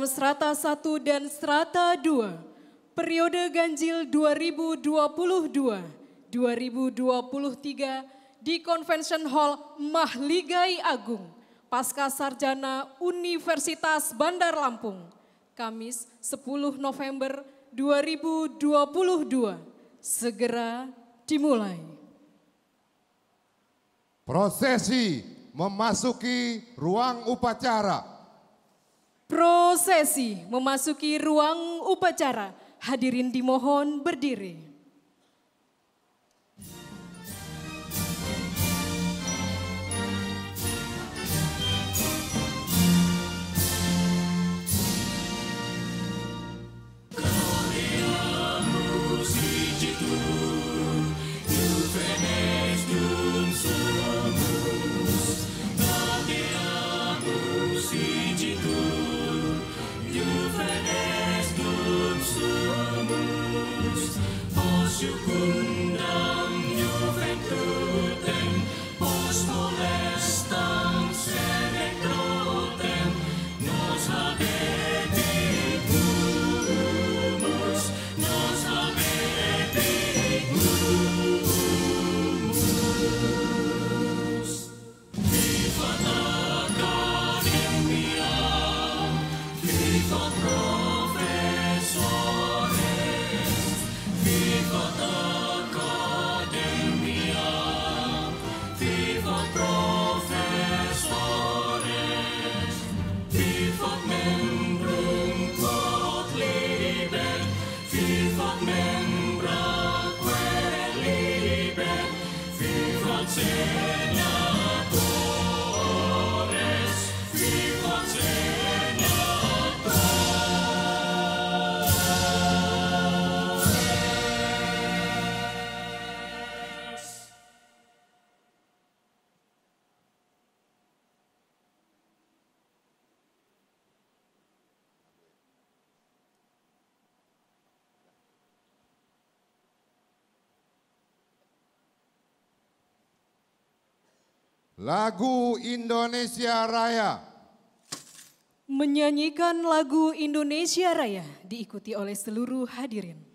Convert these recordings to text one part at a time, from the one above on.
dalam serata 1 dan serata 2 periode ganjil 2022-2023 di Convention Hall Mahligai Agung, Pasca Sarjana Universitas Bandar Lampung, Kamis 10 November 2022, segera dimulai. Prosesi memasuki ruang upacara prosesi memasuki ruang upacara. Hadirin dimohon berdiri. lagu Indonesia Raya. Menyanyikan lagu Indonesia Raya diikuti oleh seluruh hadirin.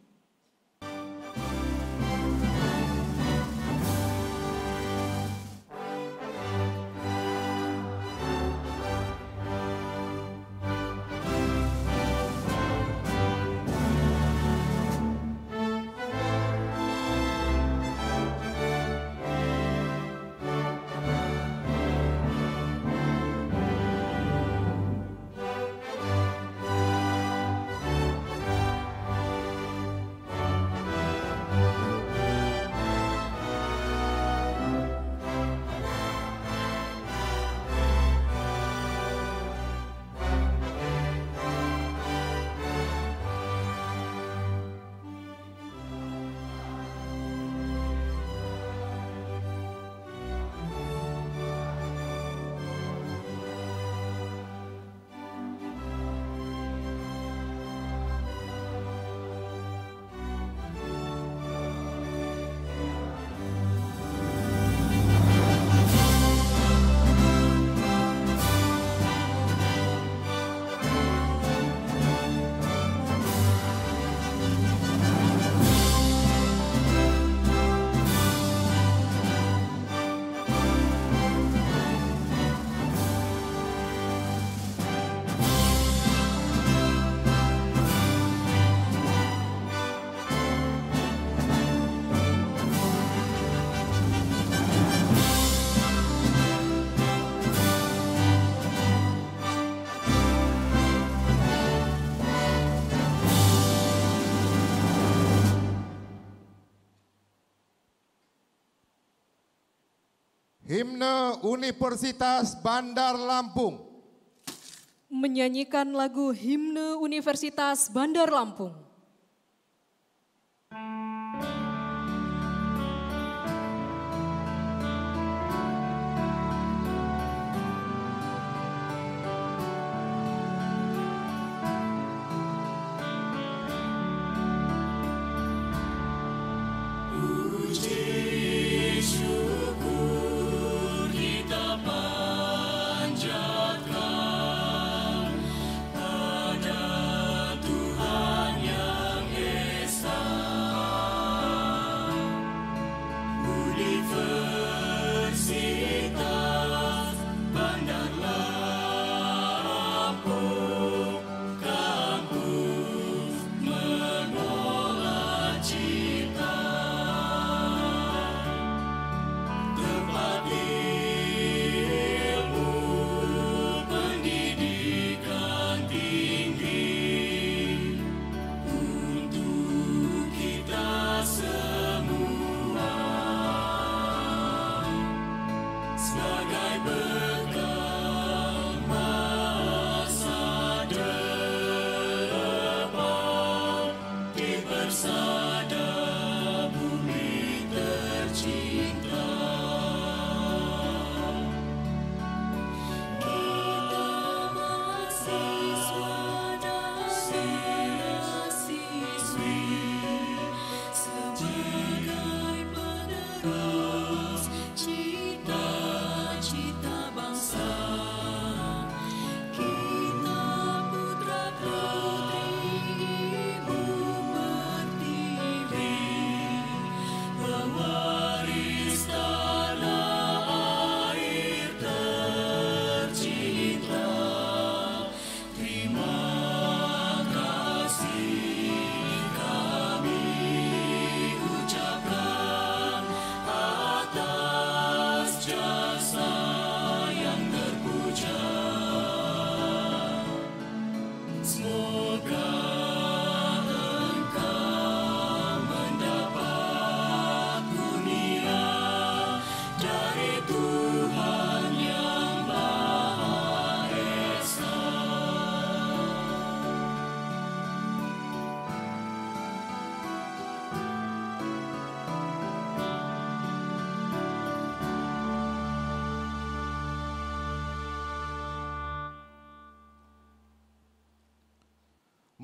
Universitas Bandar Lampung. Menyanyikan lagu himne Universitas Bandar Lampung.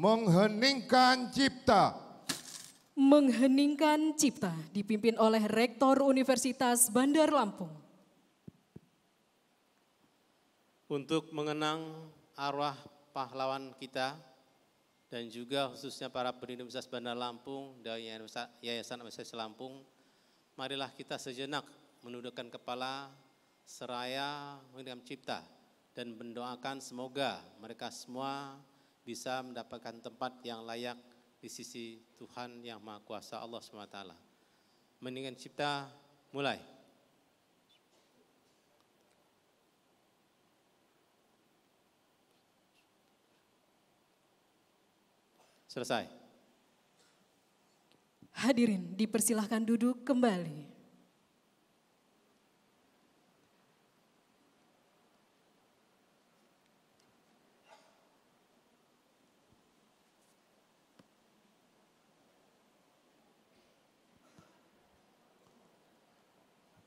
Mengheningkan Cipta. Mengheningkan Cipta dipimpin oleh Rektor Universitas Bandar Lampung. Untuk mengenang arwah pahlawan kita dan juga khususnya para pendiri Universitas Bandar Lampung dari Yayasan Universitas Lampung, marilah kita sejenak menundukkan kepala seraya mengheningkan cipta dan mendoakan semoga mereka semua bisa mendapatkan tempat yang layak di sisi Tuhan yang Maha Kuasa Allah SWT. Mendingan cipta mulai. Selesai. Hadirin, dipersilahkan duduk kembali.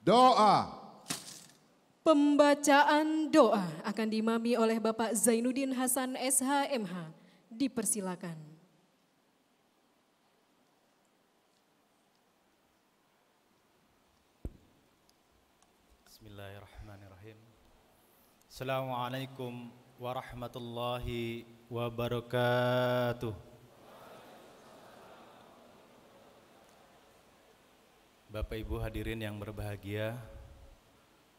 Doa. Pembacaan doa akan dimami oleh Bapak Zainuddin Hasan SHMH. Dipersilakan. Bismillahirrahmanirrahim. Assalamualaikum warahmatullahi wabarakatuh. Bapak Ibu hadirin yang berbahagia,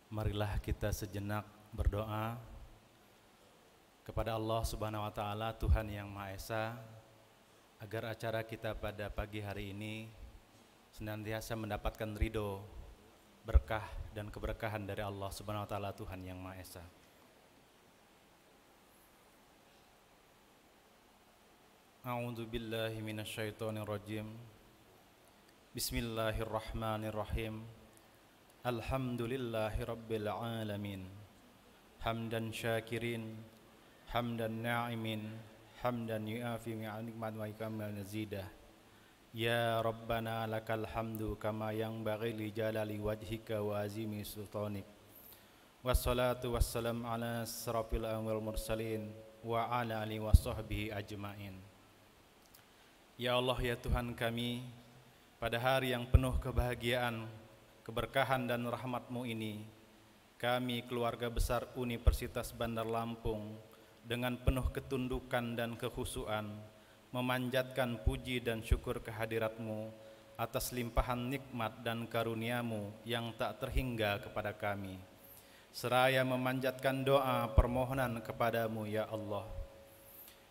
marilah kita sejenak berdoa kepada Allah Subhanahu wa taala Tuhan yang Maha Esa agar acara kita pada pagi hari ini senantiasa mendapatkan ridho, berkah dan keberkahan dari Allah Subhanahu wa taala Tuhan yang Maha Esa. A'udzu billahi minasyaitonir rajim. Bismillahirrahmanirrahim Alhamdulillahi Rabbil Alamin Hamdan syakirin Hamdan na'imin Hamdan yu'afi mi'anikmat wa ikamal nazidah Ya Rabbana lakal hamdu kama yang bagi li jalali wajhika wa azimi sultanik Wassalatu wassalam ala sarafil amwal mursalin Wa ala alihi wa sahbihi ajmain Ya Allah ya Tuhan kami pada hari yang penuh kebahagiaan, keberkahan dan rahmatmu ini, kami keluarga besar Universitas Bandar Lampung dengan penuh ketundukan dan kehusuan memanjatkan puji dan syukur kehadiratmu atas limpahan nikmat dan karuniamu yang tak terhingga kepada kami. Seraya memanjatkan doa permohonan kepadamu ya Allah.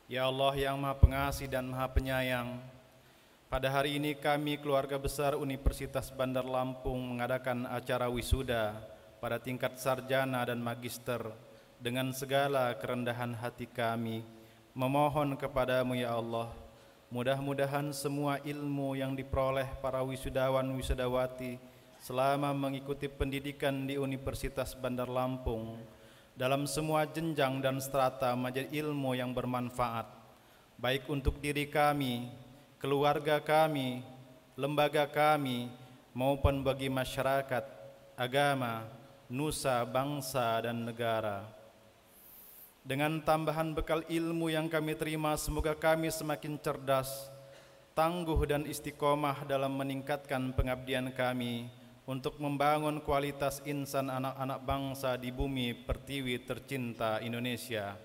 Ya Allah yang maha pengasih dan maha penyayang, pada hari ini kami keluarga besar Universitas Bandar Lampung mengadakan acara wisuda pada tingkat sarjana dan magister dengan segala kerendahan hati kami memohon kepadamu ya Allah mudah-mudahan semua ilmu yang diperoleh para wisudawan wisudawati selama mengikuti pendidikan di Universitas Bandar Lampung dalam semua jenjang dan strata menjadi ilmu yang bermanfaat baik untuk diri kami keluarga kami, lembaga kami, maupun bagi masyarakat, agama, nusa, bangsa, dan negara. Dengan tambahan bekal ilmu yang kami terima, semoga kami semakin cerdas, tangguh dan istiqomah dalam meningkatkan pengabdian kami untuk membangun kualitas insan anak-anak bangsa di bumi pertiwi tercinta Indonesia.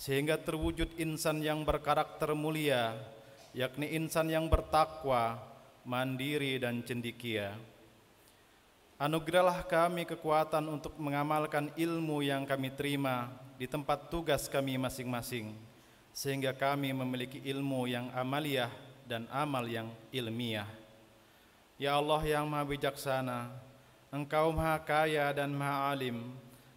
Sehingga terwujud insan yang berkarakter mulia, yakni insan yang bertakwa, mandiri dan cendikia. Anugerahlah kami kekuatan untuk mengamalkan ilmu yang kami terima di tempat tugas kami masing-masing, sehingga kami memiliki ilmu yang amaliah dan amal yang ilmiah. Ya Allah yang maha bijaksana, Engkau maha kaya dan maha alim,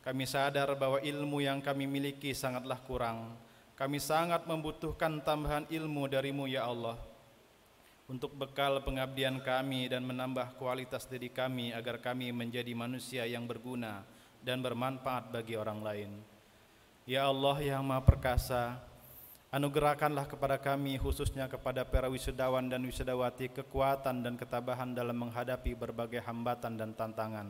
kami sadar bahwa ilmu yang kami miliki sangatlah kurang, kami sangat membutuhkan tambahan ilmu darimu ya Allah untuk bekal pengabdian kami dan menambah kualitas diri kami agar kami menjadi manusia yang berguna dan bermanfaat bagi orang lain. Ya Allah yang Maha Perkasa, anugerahkanlah kepada kami khususnya kepada para wisudawan dan wisudawati kekuatan dan ketabahan dalam menghadapi berbagai hambatan dan tantangan.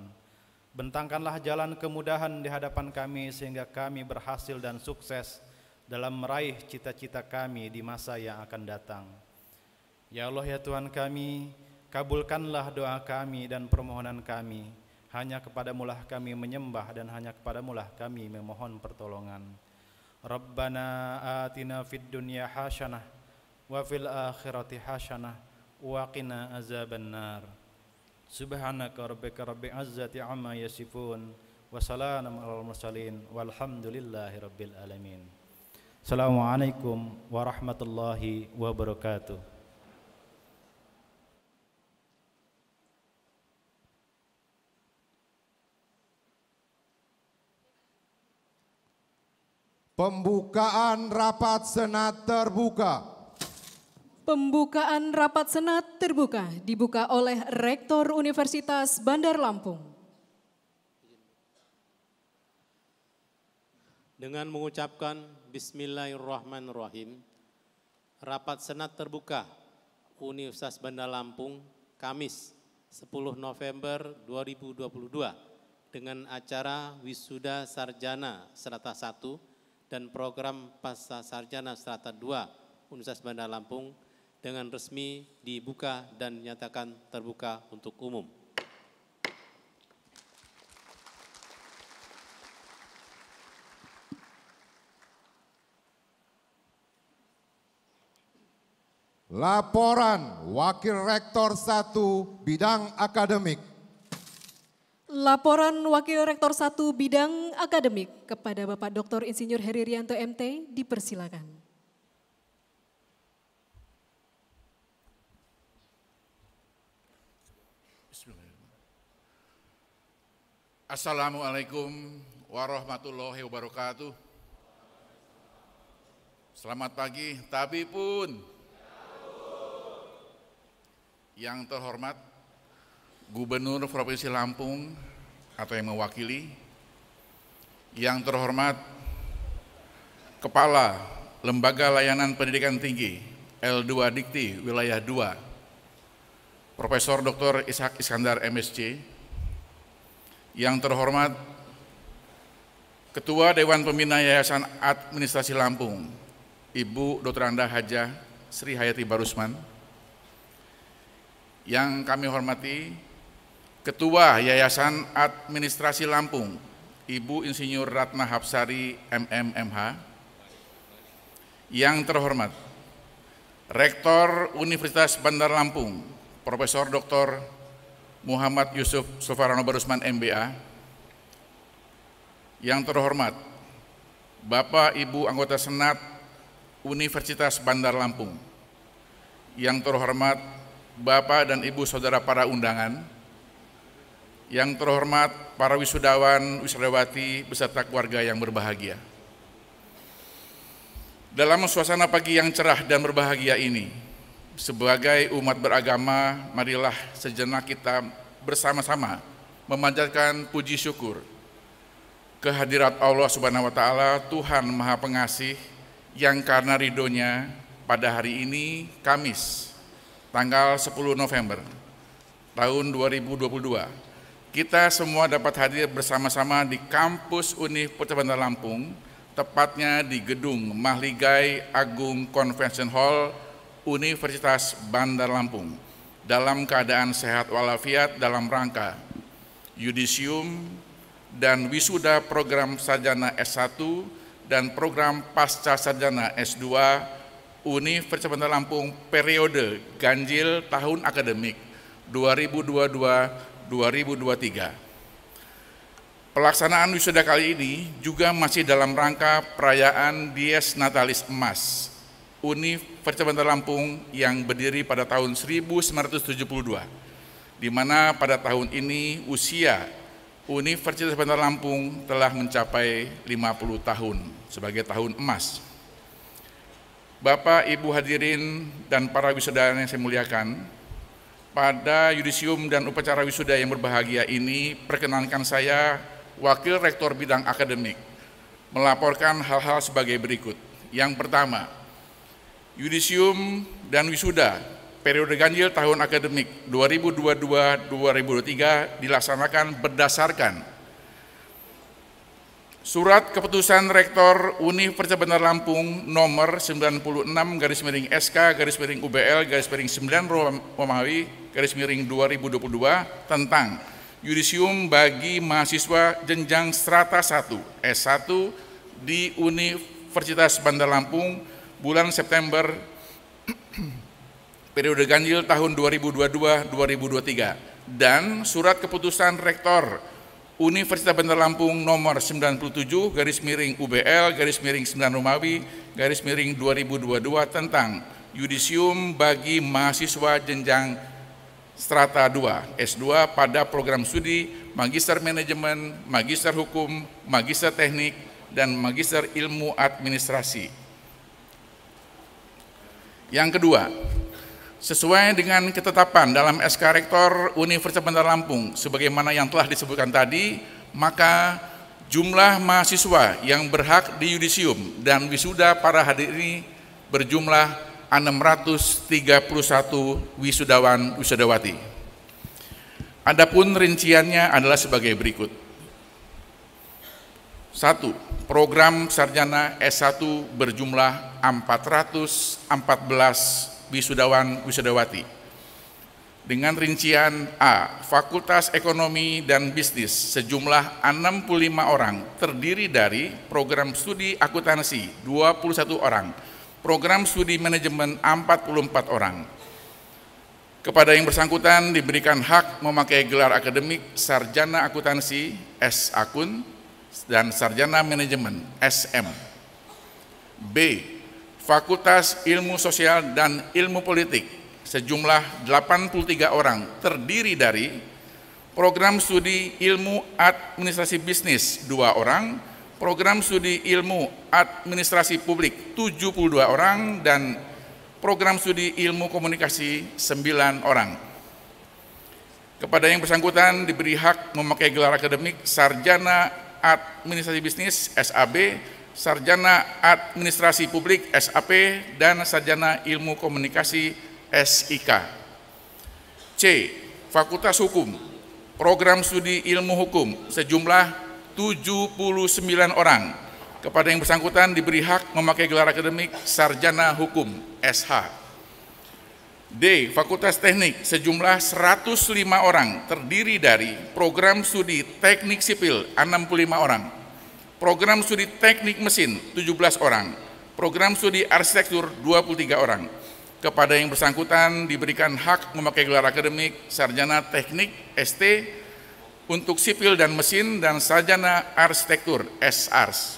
Bentangkanlah jalan kemudahan di hadapan kami sehingga kami berhasil dan sukses dalam meraih cita-cita kami di masa yang akan datang. Ya Allah ya Tuhan kami, kabulkanlah doa kami dan permohonan kami. Hanya mulah kami menyembah dan hanya mulah kami memohon pertolongan. Rabbana atina fid dunya hasanah wa fil akhirati hasanah wa qina azabannar. Subhanaka rabbika rabbil izzati amma yasifun wa salamun alal mursalin walhamdulillahi rabbil alamin. Assalamualaikum warahmatullahi wabarakatuh. Pembukaan rapat senat terbuka. Pembukaan rapat senat terbuka dibuka oleh Rektor Universitas Bandar Lampung. Dengan mengucapkan Bismillahirrahmanirrahim. Rapat Senat Terbuka Universitas Bandar Lampung, Kamis 10 November 2022 dengan acara Wisuda Sarjana Serata 1 dan program Pasca Sarjana Serata 2 Universitas Bandar Lampung dengan resmi dibuka dan nyatakan terbuka untuk umum. Laporan Wakil Rektor 1 Bidang Akademik. Laporan Wakil Rektor 1 Bidang Akademik kepada Bapak Dr. Insinyur Heri Rianto MT dipersilakan. Assalamualaikum warahmatullahi wabarakatuh. Selamat pagi, tapi pun yang terhormat Gubernur Provinsi Lampung atau yang mewakili, yang terhormat Kepala Lembaga Layanan Pendidikan Tinggi L2 Dikti Wilayah 2, Profesor Dr. Ishak Iskandar MSC, yang terhormat Ketua Dewan Pembina Yayasan Administrasi Lampung, Ibu Dr. Anda Haja Sri Hayati Barusman, yang kami hormati Ketua Yayasan Administrasi Lampung, Ibu Insinyur Ratna Hapsari MMMH, yang terhormat Rektor Universitas Bandar Lampung, Profesor Dr. Muhammad Yusuf Sofarano Barusman MBA, yang terhormat Bapak Ibu anggota Senat Universitas Bandar Lampung, yang terhormat Bapak dan Ibu Saudara para undangan, yang terhormat para wisudawan, wisudawati, beserta keluarga yang berbahagia. Dalam suasana pagi yang cerah dan berbahagia ini, sebagai umat beragama, marilah sejenak kita bersama-sama memanjatkan puji syukur kehadirat Allah Subhanahu wa taala, Tuhan Maha Pengasih yang karena ridhonya pada hari ini Kamis tanggal 10 November tahun 2022. Kita semua dapat hadir bersama-sama di kampus Universitas Putra Bandar Lampung, tepatnya di gedung Mahligai Agung Convention Hall Universitas Bandar Lampung dalam keadaan sehat walafiat dalam rangka yudisium dan wisuda program sarjana S1 dan program pasca sarjana S2 Univ Percepatan Lampung periode ganjil tahun akademik 2022-2023. Pelaksanaan wisuda kali ini juga masih dalam rangka perayaan Dies Natalis Emas Univ Percepatan Lampung yang berdiri pada tahun 1972, di mana pada tahun ini usia Universitas Bandar Lampung telah mencapai 50 tahun sebagai tahun emas. Bapak, Ibu hadirin dan para wisudawan yang saya muliakan, pada yudisium dan upacara wisuda yang berbahagia ini, perkenankan saya, Wakil Rektor Bidang Akademik, melaporkan hal-hal sebagai berikut. Yang pertama, yudisium dan wisuda periode ganjil tahun akademik 2022-2023 dilaksanakan berdasarkan Surat Keputusan Rektor Universitas Bandar Lampung nomor 96 garis miring SK garis miring UBL garis miring 9 Romawi garis miring 2022 tentang yudisium bagi mahasiswa jenjang strata 1 S1 di Universitas Bandar Lampung bulan September periode ganjil tahun 2022-2023 dan surat keputusan rektor Universitas Bandar Lampung nomor 97 garis miring UBL garis miring 9 Romawi garis miring 2022 tentang yudisium bagi mahasiswa jenjang strata 2 S2 pada program studi Magister Manajemen, Magister Hukum, Magister Teknik dan Magister Ilmu Administrasi. Yang kedua, sesuai dengan ketetapan dalam SK Rektor Universitas Bandar Lampung sebagaimana yang telah disebutkan tadi maka jumlah mahasiswa yang berhak di yudisium dan wisuda para hadirin berjumlah 631 wisudawan wisudawati adapun rinciannya adalah sebagai berikut 1. Program sarjana S1 berjumlah 414 wisudawan wisudawati dengan rincian A, Fakultas Ekonomi dan Bisnis sejumlah 65 orang terdiri dari program studi akuntansi 21 orang, program studi manajemen 44 orang. Kepada yang bersangkutan diberikan hak memakai gelar akademik sarjana akuntansi S akun dan sarjana manajemen SM. B Fakultas Ilmu Sosial dan Ilmu Politik sejumlah 83 orang terdiri dari program studi ilmu administrasi bisnis 2 orang, program studi ilmu administrasi publik 72 orang dan program studi ilmu komunikasi 9 orang. Kepada yang bersangkutan diberi hak memakai gelar akademik Sarjana Administrasi Bisnis SAB Sarjana Administrasi Publik SAP dan Sarjana Ilmu Komunikasi SIK. C. Fakultas Hukum, Program Studi Ilmu Hukum sejumlah 79 orang. Kepada yang bersangkutan diberi hak memakai gelar akademik Sarjana Hukum SH. D. Fakultas Teknik sejumlah 105 orang terdiri dari program studi Teknik Sipil 65 orang program studi teknik mesin 17 orang, program studi arsitektur 23 orang. Kepada yang bersangkutan diberikan hak memakai gelar akademik sarjana teknik ST untuk sipil dan mesin dan sarjana arsitektur SARS.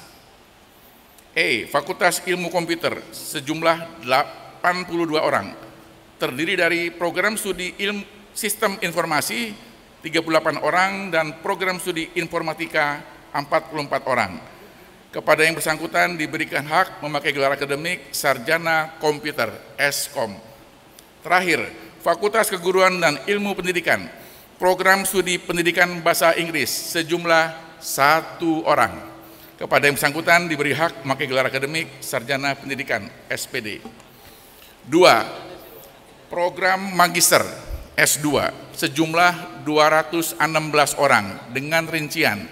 E. Fakultas Ilmu Komputer sejumlah 82 orang terdiri dari program studi ilmu sistem informasi 38 orang dan program studi informatika 44 orang. Kepada yang bersangkutan diberikan hak memakai gelar akademik sarjana komputer (Skom). Terakhir, Fakultas Keguruan dan Ilmu Pendidikan, program studi pendidikan bahasa Inggris sejumlah satu orang. Kepada yang bersangkutan diberi hak memakai gelar akademik sarjana pendidikan (SPD). Dua, program magister S2 sejumlah 216 orang dengan rincian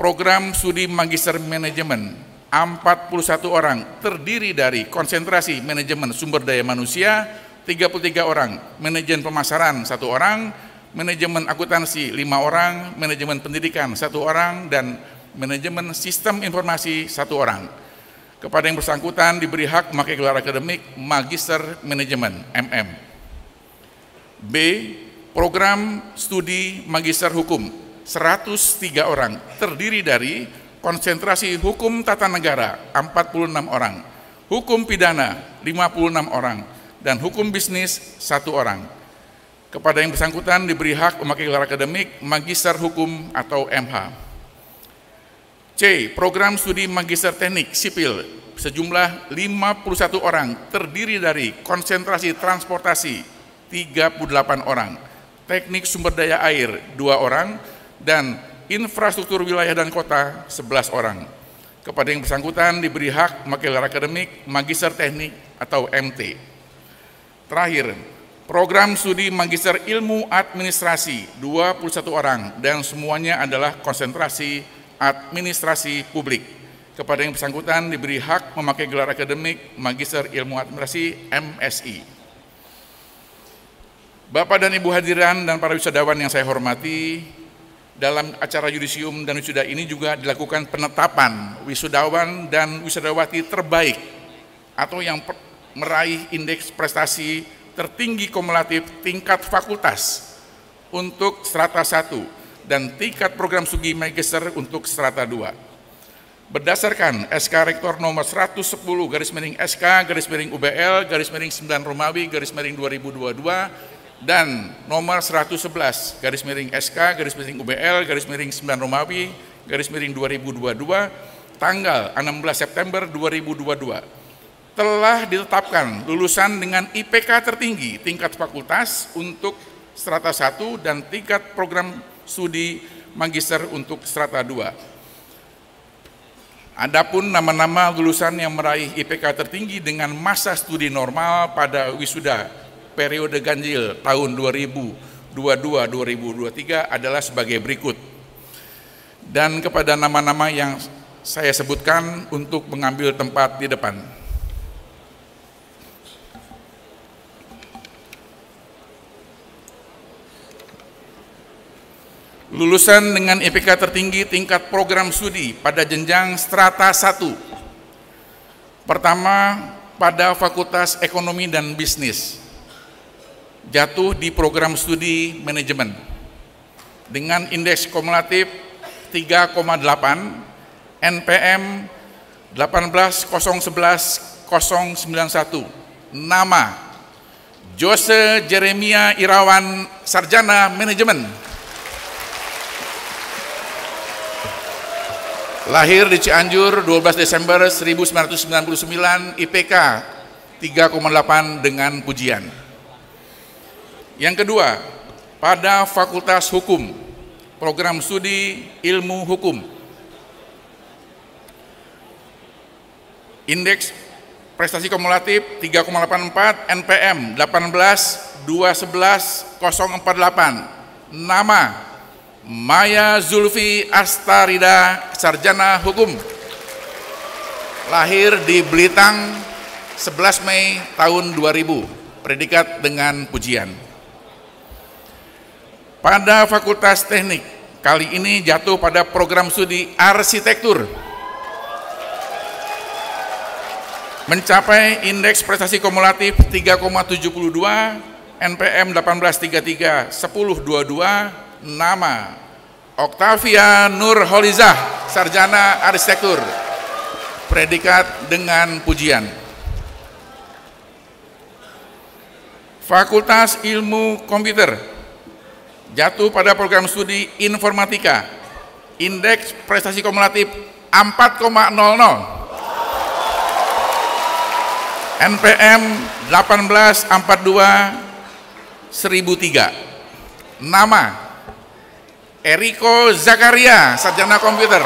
program studi magister manajemen 41 orang terdiri dari konsentrasi manajemen sumber daya manusia 33 orang, manajemen pemasaran 1 orang, manajemen akuntansi 5 orang, manajemen pendidikan 1 orang dan manajemen sistem informasi 1 orang. Kepada yang bersangkutan diberi hak memakai gelar akademik Magister Manajemen MM. B. Program Studi Magister Hukum 103 orang terdiri dari konsentrasi hukum tata negara 46 orang, hukum pidana 56 orang, dan hukum bisnis satu orang. Kepada yang bersangkutan diberi hak memakai gelar akademik Magister Hukum atau MH. C. Program Studi Magister Teknik Sipil sejumlah 51 orang terdiri dari konsentrasi transportasi 38 orang, teknik sumber daya air dua orang, dan infrastruktur wilayah dan kota 11 orang. Kepada yang bersangkutan diberi hak makelar akademik, magister teknik, atau MT. Terakhir, program studi magister ilmu administrasi 21 orang dan semuanya adalah konsentrasi administrasi publik. Kepada yang bersangkutan diberi hak memakai gelar akademik magister ilmu administrasi MSI. Bapak dan Ibu hadiran dan para wisudawan yang saya hormati, dalam acara yudisium dan wisuda ini juga dilakukan penetapan wisudawan dan wisudawati terbaik atau yang meraih indeks prestasi tertinggi kumulatif tingkat fakultas untuk strata 1 dan tingkat program Sugi magister untuk strata 2. Berdasarkan SK Rektor nomor 110 garis miring SK garis miring UBL garis miring 9 Romawi garis miring 2022 dan nomor 111 garis miring SK garis miring UBL garis miring 9 Romawi garis miring 2022 tanggal 16 September 2022 telah ditetapkan lulusan dengan IPK tertinggi tingkat fakultas untuk strata 1 dan tingkat program studi magister untuk strata 2. Adapun nama-nama lulusan yang meraih IPK tertinggi dengan masa studi normal pada wisuda periode ganjil tahun 2022 2023 adalah sebagai berikut. Dan kepada nama-nama yang saya sebutkan untuk mengambil tempat di depan. Lulusan dengan IPK e tertinggi tingkat program studi pada jenjang strata 1. Pertama, pada Fakultas Ekonomi dan Bisnis jatuh di program studi manajemen dengan indeks kumulatif 3,8 NPM 18011091 nama Jose Jeremia Irawan Sarjana Manajemen lahir di Cianjur 12 Desember 1999 IPK 3,8 dengan pujian yang kedua, pada Fakultas Hukum, program studi ilmu hukum. Indeks prestasi kumulatif 3,84, NPM 18 211 048. Nama Maya Zulfi Astarida, sarjana hukum. Lahir di Belitang 11 Mei tahun 2000. Predikat dengan pujian pada Fakultas Teknik. Kali ini jatuh pada program studi arsitektur. Mencapai indeks prestasi kumulatif 3,72, NPM 1833 1022, nama Octavia Holizah sarjana arsitektur. Predikat dengan pujian. Fakultas Ilmu Komputer jatuh pada program studi informatika indeks prestasi kumulatif 4,00 NPM 1842 1003 nama Eriko Zakaria sarjana komputer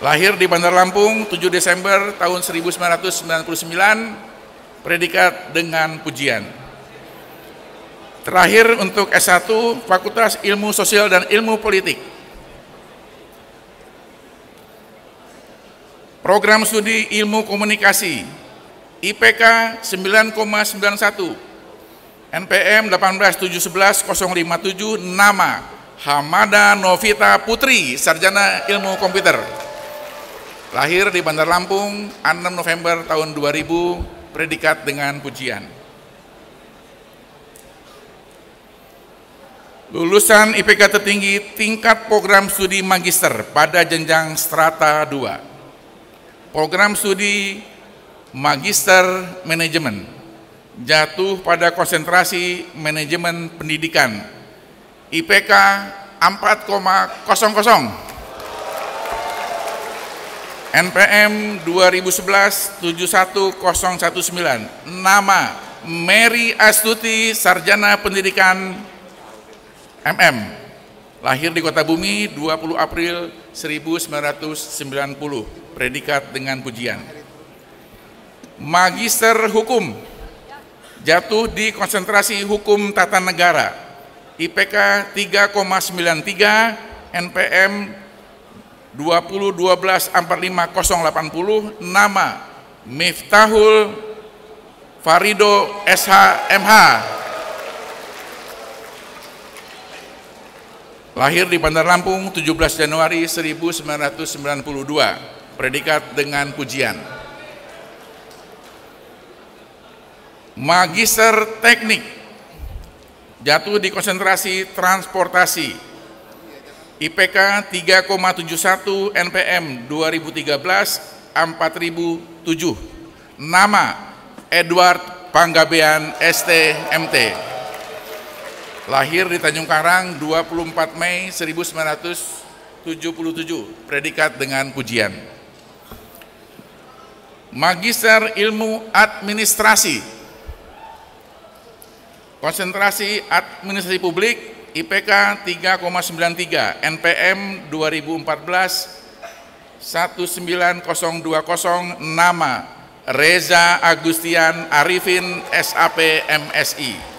lahir di Bandar Lampung 7 Desember tahun 1999 predikat dengan pujian Terakhir untuk S1 Fakultas Ilmu Sosial dan Ilmu Politik. Program Studi Ilmu Komunikasi IPK 9,91 NPM 1871057 nama Hamada Novita Putri Sarjana Ilmu Komputer lahir di Bandar Lampung 6 November tahun 2000 predikat dengan pujian lulusan IPK tertinggi tingkat program studi magister pada jenjang strata 2. Program studi magister manajemen jatuh pada konsentrasi manajemen pendidikan IPK 4,00 NPM 2011 71019 nama Mary Astuti Sarjana Pendidikan MM lahir di Kota Bumi 20 April 1990 predikat dengan pujian Magister Hukum jatuh di konsentrasi hukum tata negara IPK 3,93 NPM 2012-45080 nama Miftahul Farido SHMH Lahir di Bandar Lampung 17 Januari 1992, predikat dengan pujian. Magister Teknik jatuh di konsentrasi transportasi IPK 3,71 NPM 2013 4007 Nama Edward Panggabean STMT Lahir di Tanjung Karang 24 Mei 1977, predikat dengan pujian. Magister Ilmu Administrasi. Konsentrasi Administrasi Publik IPK 3,93, NPM 2014 19020 nama Reza Agustian Arifin SAP MSI.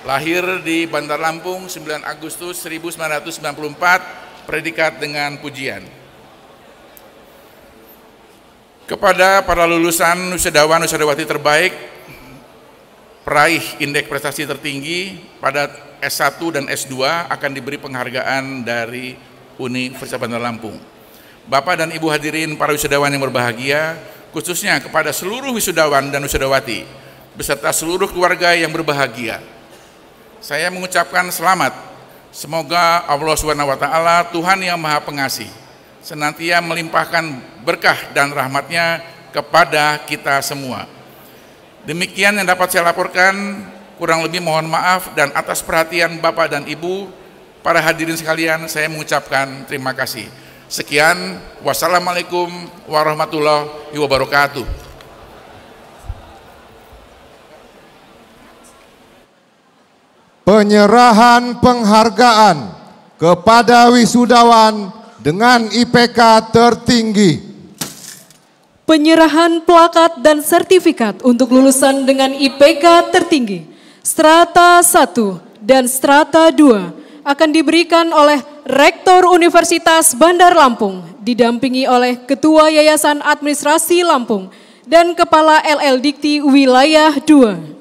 Lahir di Bandar Lampung 9 Agustus 1994, predikat dengan pujian. Kepada para lulusan Nusadawa Nusadawati terbaik, peraih indeks prestasi tertinggi pada S1 dan S2 akan diberi penghargaan dari Universitas Bandar Lampung. Bapak dan Ibu hadirin para wisudawan yang berbahagia, khususnya kepada seluruh wisudawan dan wisudawati, beserta seluruh keluarga yang berbahagia, saya mengucapkan selamat. Semoga Allah Subhanahu wa taala Tuhan yang Maha Pengasih senantiasa melimpahkan berkah dan rahmatnya kepada kita semua. Demikian yang dapat saya laporkan, kurang lebih mohon maaf dan atas perhatian Bapak dan Ibu, para hadirin sekalian saya mengucapkan terima kasih. Sekian, wassalamualaikum warahmatullahi wabarakatuh. penyerahan penghargaan kepada wisudawan dengan IPK tertinggi. Penyerahan plakat dan sertifikat untuk lulusan dengan IPK tertinggi strata 1 dan strata 2 akan diberikan oleh Rektor Universitas Bandar Lampung didampingi oleh Ketua Yayasan Administrasi Lampung dan Kepala LL Dikti Wilayah 2.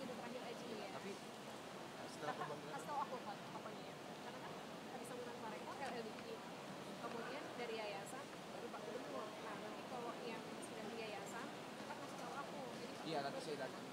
gitu terakhir aja ya. tapi eh, setelah aku kan, pak apanya ya karena kan habis sambungan parekor LLDP kemudian dari yayasan baru pak gubernur nah nanti kalau yang sedang di yayasan kan kasih tahu aku iya nanti saya datang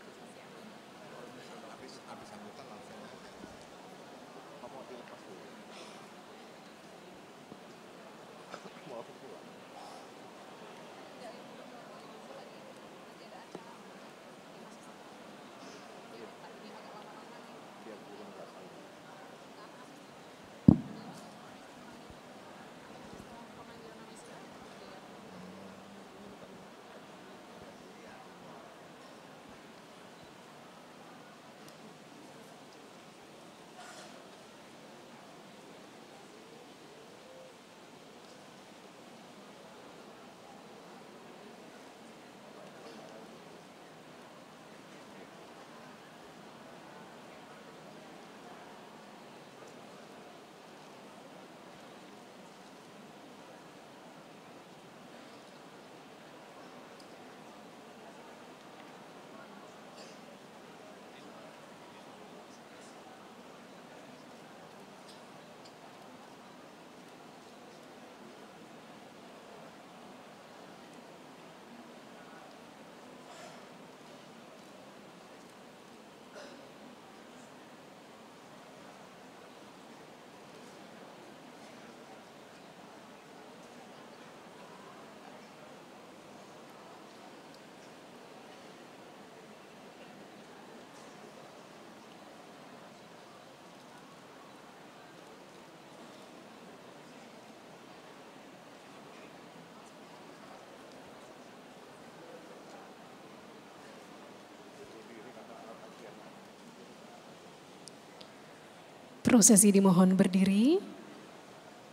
Prosesi dimohon berdiri.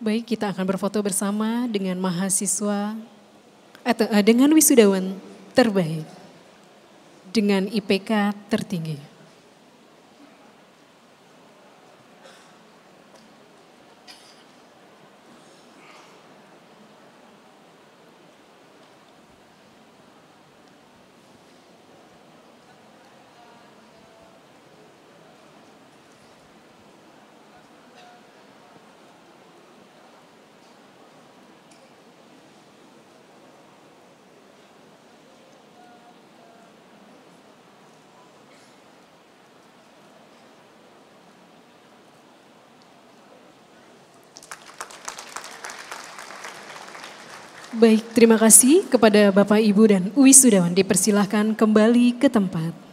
Baik, kita akan berfoto bersama dengan mahasiswa atau eh, dengan wisudawan terbaik dengan IPK tertinggi. Baik, terima kasih kepada Bapak, Ibu, dan Uwi Sudawan. Dipersilahkan kembali ke tempat.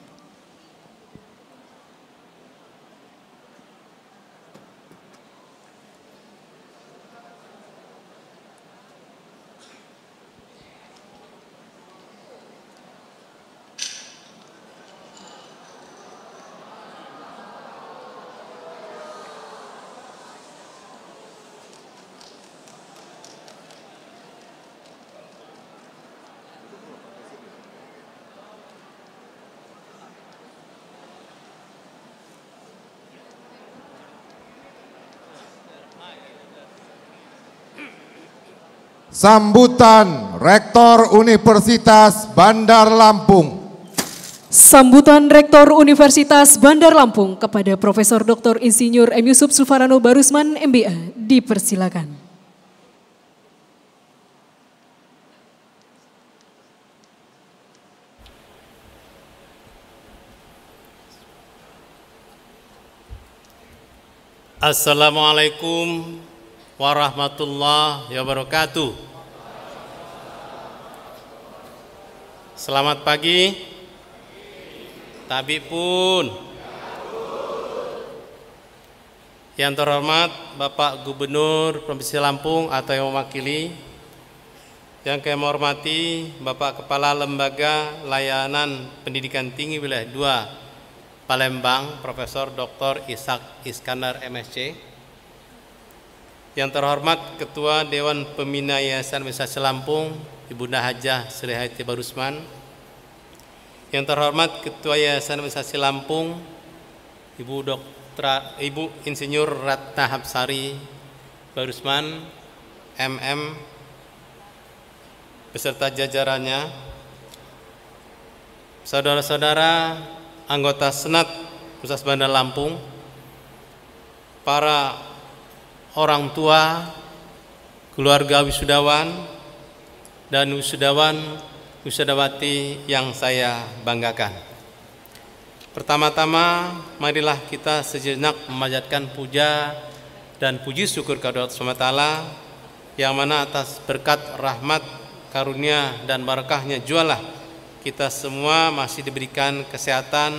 Sambutan Rektor Universitas Bandar Lampung. Sambutan Rektor Universitas Bandar Lampung kepada Profesor Dr. Insinyur M. Yusuf Sufarano Barusman, MBA, dipersilakan. Assalamualaikum warahmatullahi wabarakatuh. Selamat pagi. Tabik pun. Yang terhormat Bapak Gubernur Provinsi Lampung atau yang mewakili. Yang kami hormati Bapak Kepala Lembaga Layanan Pendidikan Tinggi Wilayah 2 Palembang Profesor Dr. Ishak Iskandar MSC. Yang terhormat Ketua Dewan Pembina Yayasan Wisata Lampung, Ibunda Hajah Sri Hayati Barusman. Yang terhormat Ketua Yayasan Wisata Lampung, Ibu Dr. Ibu Insinyur Ratna Habsari Barusman, MM, beserta jajarannya, saudara-saudara anggota Senat Pusat Bandar Lampung, para orang tua, keluarga wisudawan, dan wisudawan wisudawati yang saya banggakan. Pertama-tama, marilah kita sejenak memanjatkan puja dan puji syukur kepada Allah SWT yang mana atas berkat rahmat, karunia, dan barakahnya jualah kita semua masih diberikan kesehatan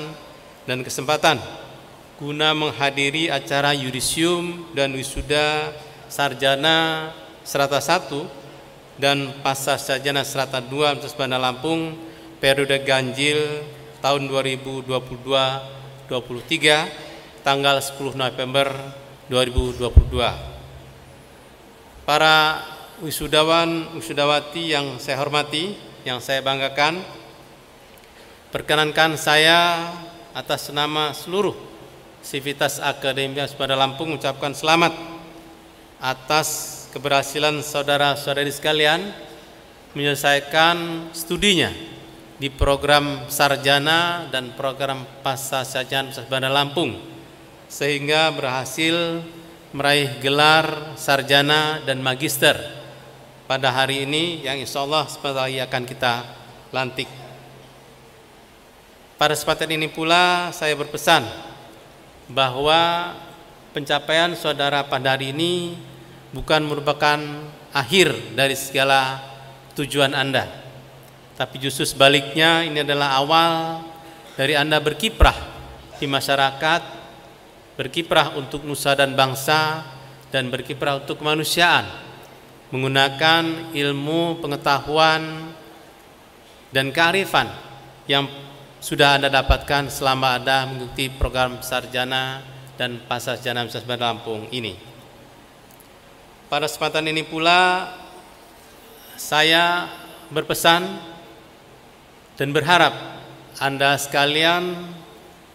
dan kesempatan guna menghadiri acara yurisium dan wisuda sarjana serata 1 dan pasca sarjana serata 2 Universitas Bandar Lampung periode ganjil tahun 2022-23 tanggal 10 November 2022. Para wisudawan wisudawati yang saya hormati, yang saya banggakan, perkenankan saya atas nama seluruh Sivitas Akademia Sepada Lampung mengucapkan selamat atas keberhasilan saudara-saudari sekalian menyelesaikan studinya di program sarjana dan program pasca sarjana Bandar Lampung sehingga berhasil meraih gelar sarjana dan magister pada hari ini yang insya Allah sebentar lagi akan kita lantik. Pada kesempatan ini pula saya berpesan bahwa pencapaian saudara pada hari ini bukan merupakan akhir dari segala tujuan Anda. Tapi justru sebaliknya ini adalah awal dari Anda berkiprah di masyarakat, berkiprah untuk nusa dan bangsa, dan berkiprah untuk kemanusiaan. Menggunakan ilmu, pengetahuan, dan kearifan yang sudah Anda dapatkan selama Anda mengikuti program sarjana dan pasarjana Universitas Lampung ini. Pada kesempatan ini pula saya berpesan dan berharap Anda sekalian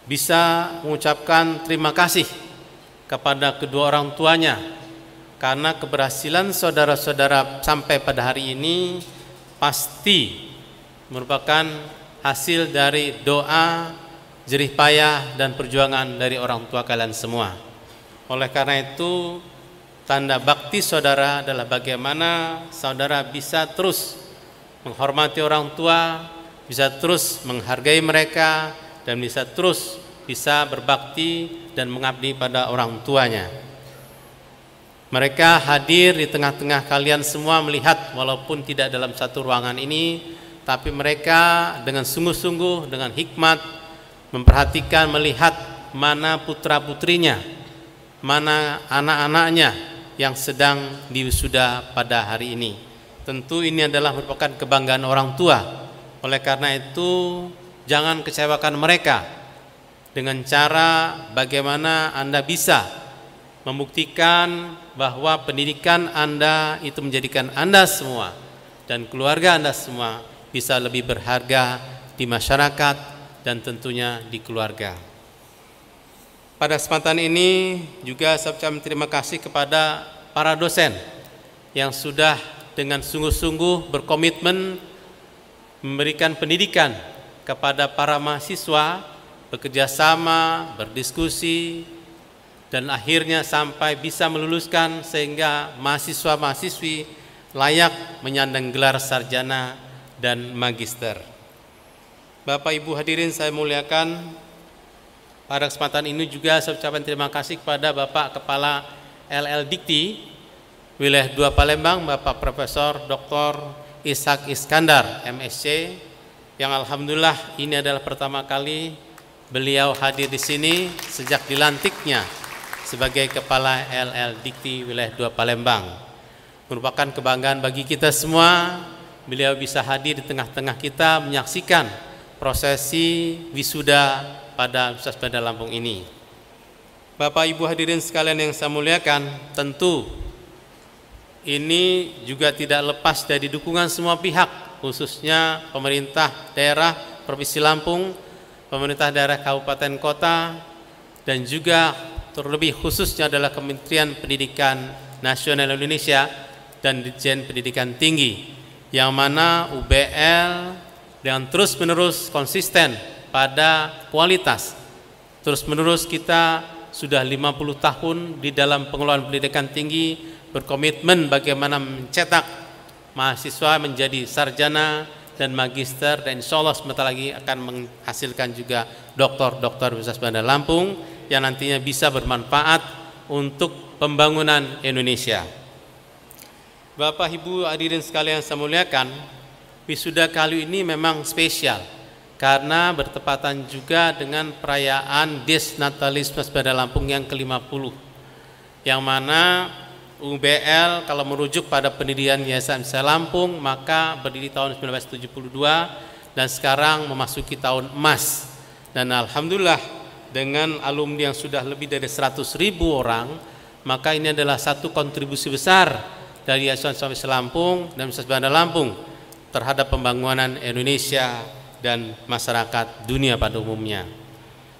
bisa mengucapkan terima kasih kepada kedua orang tuanya karena keberhasilan saudara-saudara sampai pada hari ini pasti merupakan hasil dari doa, jerih payah dan perjuangan dari orang tua kalian semua. Oleh karena itu, tanda bakti saudara adalah bagaimana saudara bisa terus menghormati orang tua, bisa terus menghargai mereka dan bisa terus bisa berbakti dan mengabdi pada orang tuanya. Mereka hadir di tengah-tengah kalian semua melihat walaupun tidak dalam satu ruangan ini, tapi mereka dengan sungguh-sungguh dengan hikmat memperhatikan melihat mana putra-putrinya, mana anak-anaknya yang sedang diwisuda pada hari ini. Tentu ini adalah merupakan kebanggaan orang tua. Oleh karena itu, jangan kecewakan mereka dengan cara bagaimana Anda bisa membuktikan bahwa pendidikan Anda itu menjadikan Anda semua dan keluarga Anda semua bisa lebih berharga di masyarakat dan tentunya di keluarga. Pada kesempatan ini juga saya ucapkan terima kasih kepada para dosen yang sudah dengan sungguh-sungguh berkomitmen memberikan pendidikan kepada para mahasiswa bekerjasama, berdiskusi, dan akhirnya sampai bisa meluluskan sehingga mahasiswa-mahasiswi layak menyandang gelar sarjana dan magister. Bapak Ibu hadirin saya muliakan, pada kesempatan ini juga saya ucapkan terima kasih kepada Bapak Kepala LL Dikti wilayah 2 Palembang, Bapak Profesor Dr. Ishak Iskandar, MSc, yang alhamdulillah ini adalah pertama kali beliau hadir di sini sejak dilantiknya sebagai Kepala LL Dikti wilayah 2 Palembang. Merupakan kebanggaan bagi kita semua beliau bisa hadir di tengah-tengah kita menyaksikan prosesi wisuda pada Universitas Bandar Lampung ini. Bapak Ibu hadirin sekalian yang saya muliakan, tentu ini juga tidak lepas dari dukungan semua pihak, khususnya pemerintah daerah Provinsi Lampung, pemerintah daerah kabupaten kota, dan juga terlebih khususnya adalah Kementerian Pendidikan Nasional Indonesia dan Dirjen Pendidikan Tinggi yang mana UBL dan terus-menerus konsisten pada kualitas. Terus-menerus kita sudah 50 tahun di dalam pengelolaan pendidikan tinggi berkomitmen bagaimana mencetak mahasiswa menjadi sarjana dan magister dan insya Allah sebentar lagi akan menghasilkan juga doktor-doktor Universitas Bandar Lampung yang nantinya bisa bermanfaat untuk pembangunan Indonesia. Bapak Ibu hadirin sekalian yang saya muliakan, wisuda kali ini memang spesial karena bertepatan juga dengan perayaan Des Natalis Mas Bada Lampung yang ke-50 yang mana UBL kalau merujuk pada pendirian Yayasan Mas Lampung maka berdiri tahun 1972 dan sekarang memasuki tahun emas dan Alhamdulillah dengan alumni yang sudah lebih dari 100 ribu orang maka ini adalah satu kontribusi besar dari Yayasan Suami Lampung dan Universitas Bandar Lampung terhadap pembangunan Indonesia dan masyarakat dunia pada umumnya.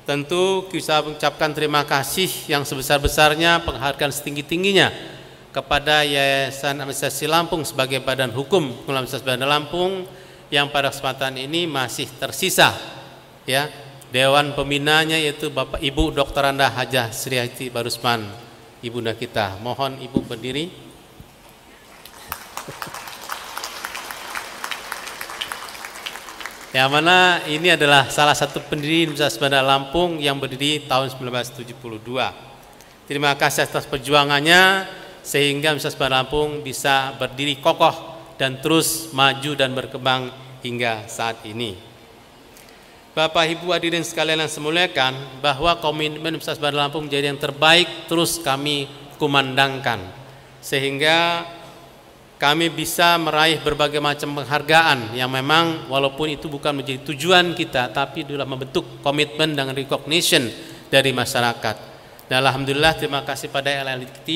Tentu kita mengucapkan terima kasih yang sebesar-besarnya penghargaan setinggi-tingginya kepada Yayasan Administrasi Lampung sebagai badan hukum Universitas Bandar Lampung yang pada kesempatan ini masih tersisa ya Dewan pembinanya yaitu Bapak Ibu Dr. Anda Hajah Sriati Barusman, ibunda kita. Mohon Ibu berdiri. yang mana ini adalah salah satu pendiri Universitas Bandar Lampung yang berdiri tahun 1972. Terima kasih atas perjuangannya sehingga Universitas Bandar Lampung bisa berdiri kokoh dan terus maju dan berkembang hingga saat ini. Bapak Ibu hadirin sekalian yang semuliakan bahwa komitmen Universitas Bandar Lampung menjadi yang terbaik terus kami kumandangkan sehingga kami bisa meraih berbagai macam penghargaan yang memang walaupun itu bukan menjadi tujuan kita tapi dalam membentuk komitmen dan recognition dari masyarakat dan Alhamdulillah terima kasih pada LLT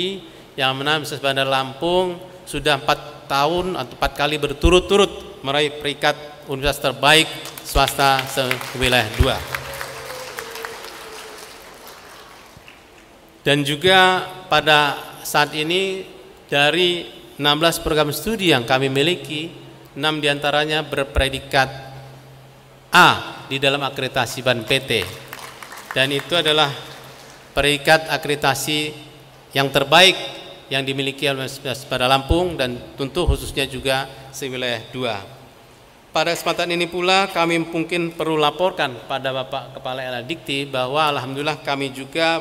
yang menang Bisnis Bandar Lampung sudah empat tahun atau empat kali berturut-turut meraih peringkat universitas terbaik swasta sewilayah 2 dan juga pada saat ini dari 16 program studi yang kami miliki, 6 diantaranya berpredikat A di dalam akreditasi BAN PT. Dan itu adalah predikat akreditasi yang terbaik yang dimiliki oleh Universitas Pada Lampung dan tentu khususnya juga sewilayah 2. Pada kesempatan ini pula kami mungkin perlu laporkan pada Bapak Kepala LA Dikti bahwa Alhamdulillah kami juga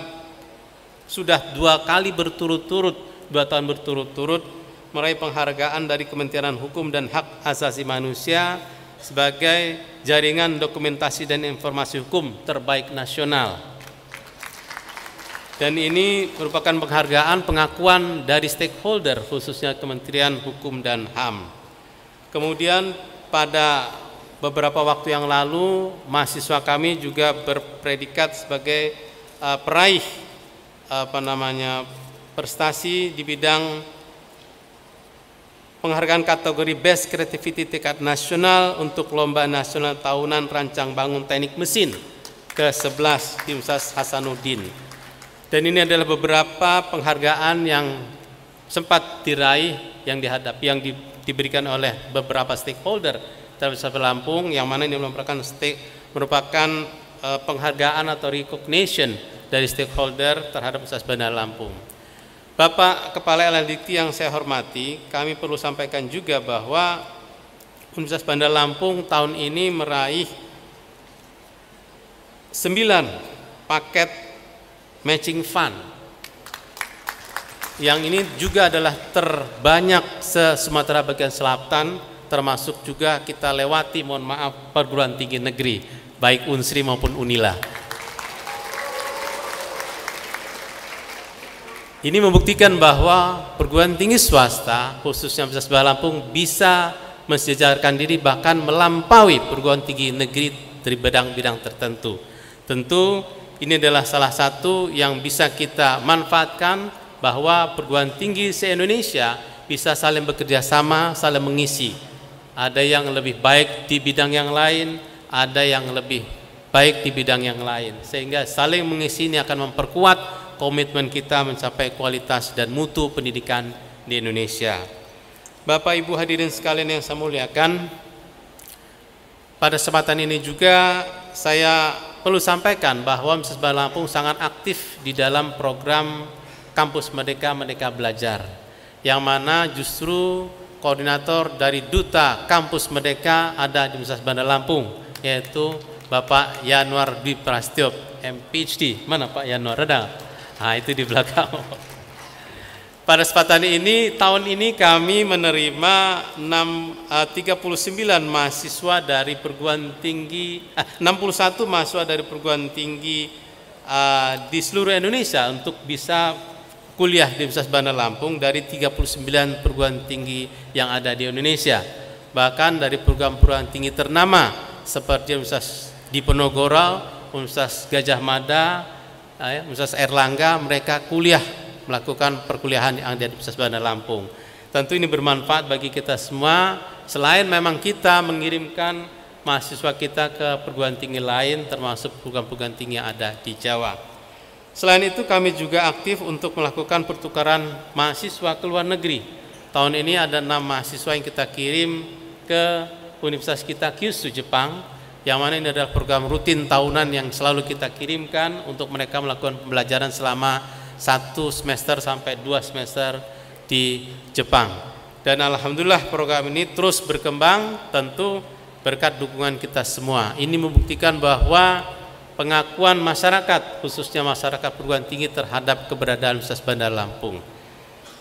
sudah dua kali berturut-turut, dua tahun berturut-turut meraih penghargaan dari Kementerian Hukum dan Hak Asasi Manusia sebagai jaringan dokumentasi dan informasi hukum terbaik nasional. Dan ini merupakan penghargaan pengakuan dari stakeholder khususnya Kementerian Hukum dan HAM. Kemudian pada beberapa waktu yang lalu mahasiswa kami juga berpredikat sebagai uh, peraih apa namanya prestasi di bidang penghargaan kategori Best Creativity tingkat nasional untuk Lomba Nasional Tahunan Rancang Bangun Teknik Mesin ke-11 Timsas Hasanuddin. Dan ini adalah beberapa penghargaan yang sempat diraih yang dihadapi yang di, diberikan oleh beberapa stakeholder Televisi Lampung yang mana ini merupakan stake, merupakan uh, penghargaan atau recognition dari stakeholder terhadap Universitas Bandar Lampung. Bapak Kepala Eladikti yang saya hormati, kami perlu sampaikan juga bahwa Universitas Bandar Lampung tahun ini meraih 9 paket matching fund yang ini juga adalah terbanyak se-Sumatera bagian selatan termasuk juga kita lewati mohon maaf perguruan tinggi negeri baik UNSRI maupun UNILA Ini membuktikan bahwa perguruan tinggi swasta, khususnya Universitas Lampung, bisa mensejajarkan diri bahkan melampaui perguruan tinggi negeri dari bidang-bidang tertentu. Tentu ini adalah salah satu yang bisa kita manfaatkan bahwa perguruan tinggi se-Indonesia bisa saling bekerja sama, saling mengisi. Ada yang lebih baik di bidang yang lain, ada yang lebih baik di bidang yang lain. Sehingga saling mengisi ini akan memperkuat komitmen kita mencapai kualitas dan mutu pendidikan di Indonesia. Bapak Ibu hadirin sekalian yang saya muliakan, pada kesempatan ini juga saya perlu sampaikan bahwa Mrs. Lampung sangat aktif di dalam program Kampus Merdeka Merdeka Belajar, yang mana justru koordinator dari Duta Kampus Merdeka ada di Universitas Bandar Lampung, yaitu Bapak Yanuar Dwi Prasetyo, MPhD. Mana Pak Yanuar? Ada? Nah, itu di belakang. Pada kesempatan ini, tahun ini kami menerima 6, 39 eh, mahasiswa dari perguruan tinggi, 61 eh, mahasiswa dari perguruan tinggi eh, di seluruh Indonesia untuk bisa kuliah di Universitas Bandar Lampung dari 39 perguruan tinggi yang ada di Indonesia. Bahkan dari perguruan-perguruan tinggi ternama seperti Universitas Diponegoro, Universitas Gajah Mada, Universitas ah, ya, Erlangga mereka kuliah melakukan perkuliahan yang ada di Universitas Bandar Lampung. Tentu ini bermanfaat bagi kita semua selain memang kita mengirimkan mahasiswa kita ke perguruan tinggi lain termasuk perguruan-perguruan tinggi yang ada di Jawa. Selain itu kami juga aktif untuk melakukan pertukaran mahasiswa ke luar negeri. Tahun ini ada enam mahasiswa yang kita kirim ke universitas kita Kyushu Jepang yang mana ini adalah program rutin tahunan yang selalu kita kirimkan untuk mereka melakukan pembelajaran selama satu semester sampai dua semester di Jepang. Dan alhamdulillah program ini terus berkembang tentu berkat dukungan kita semua. Ini membuktikan bahwa pengakuan masyarakat khususnya masyarakat perguruan tinggi terhadap keberadaan Universitas Bandar Lampung.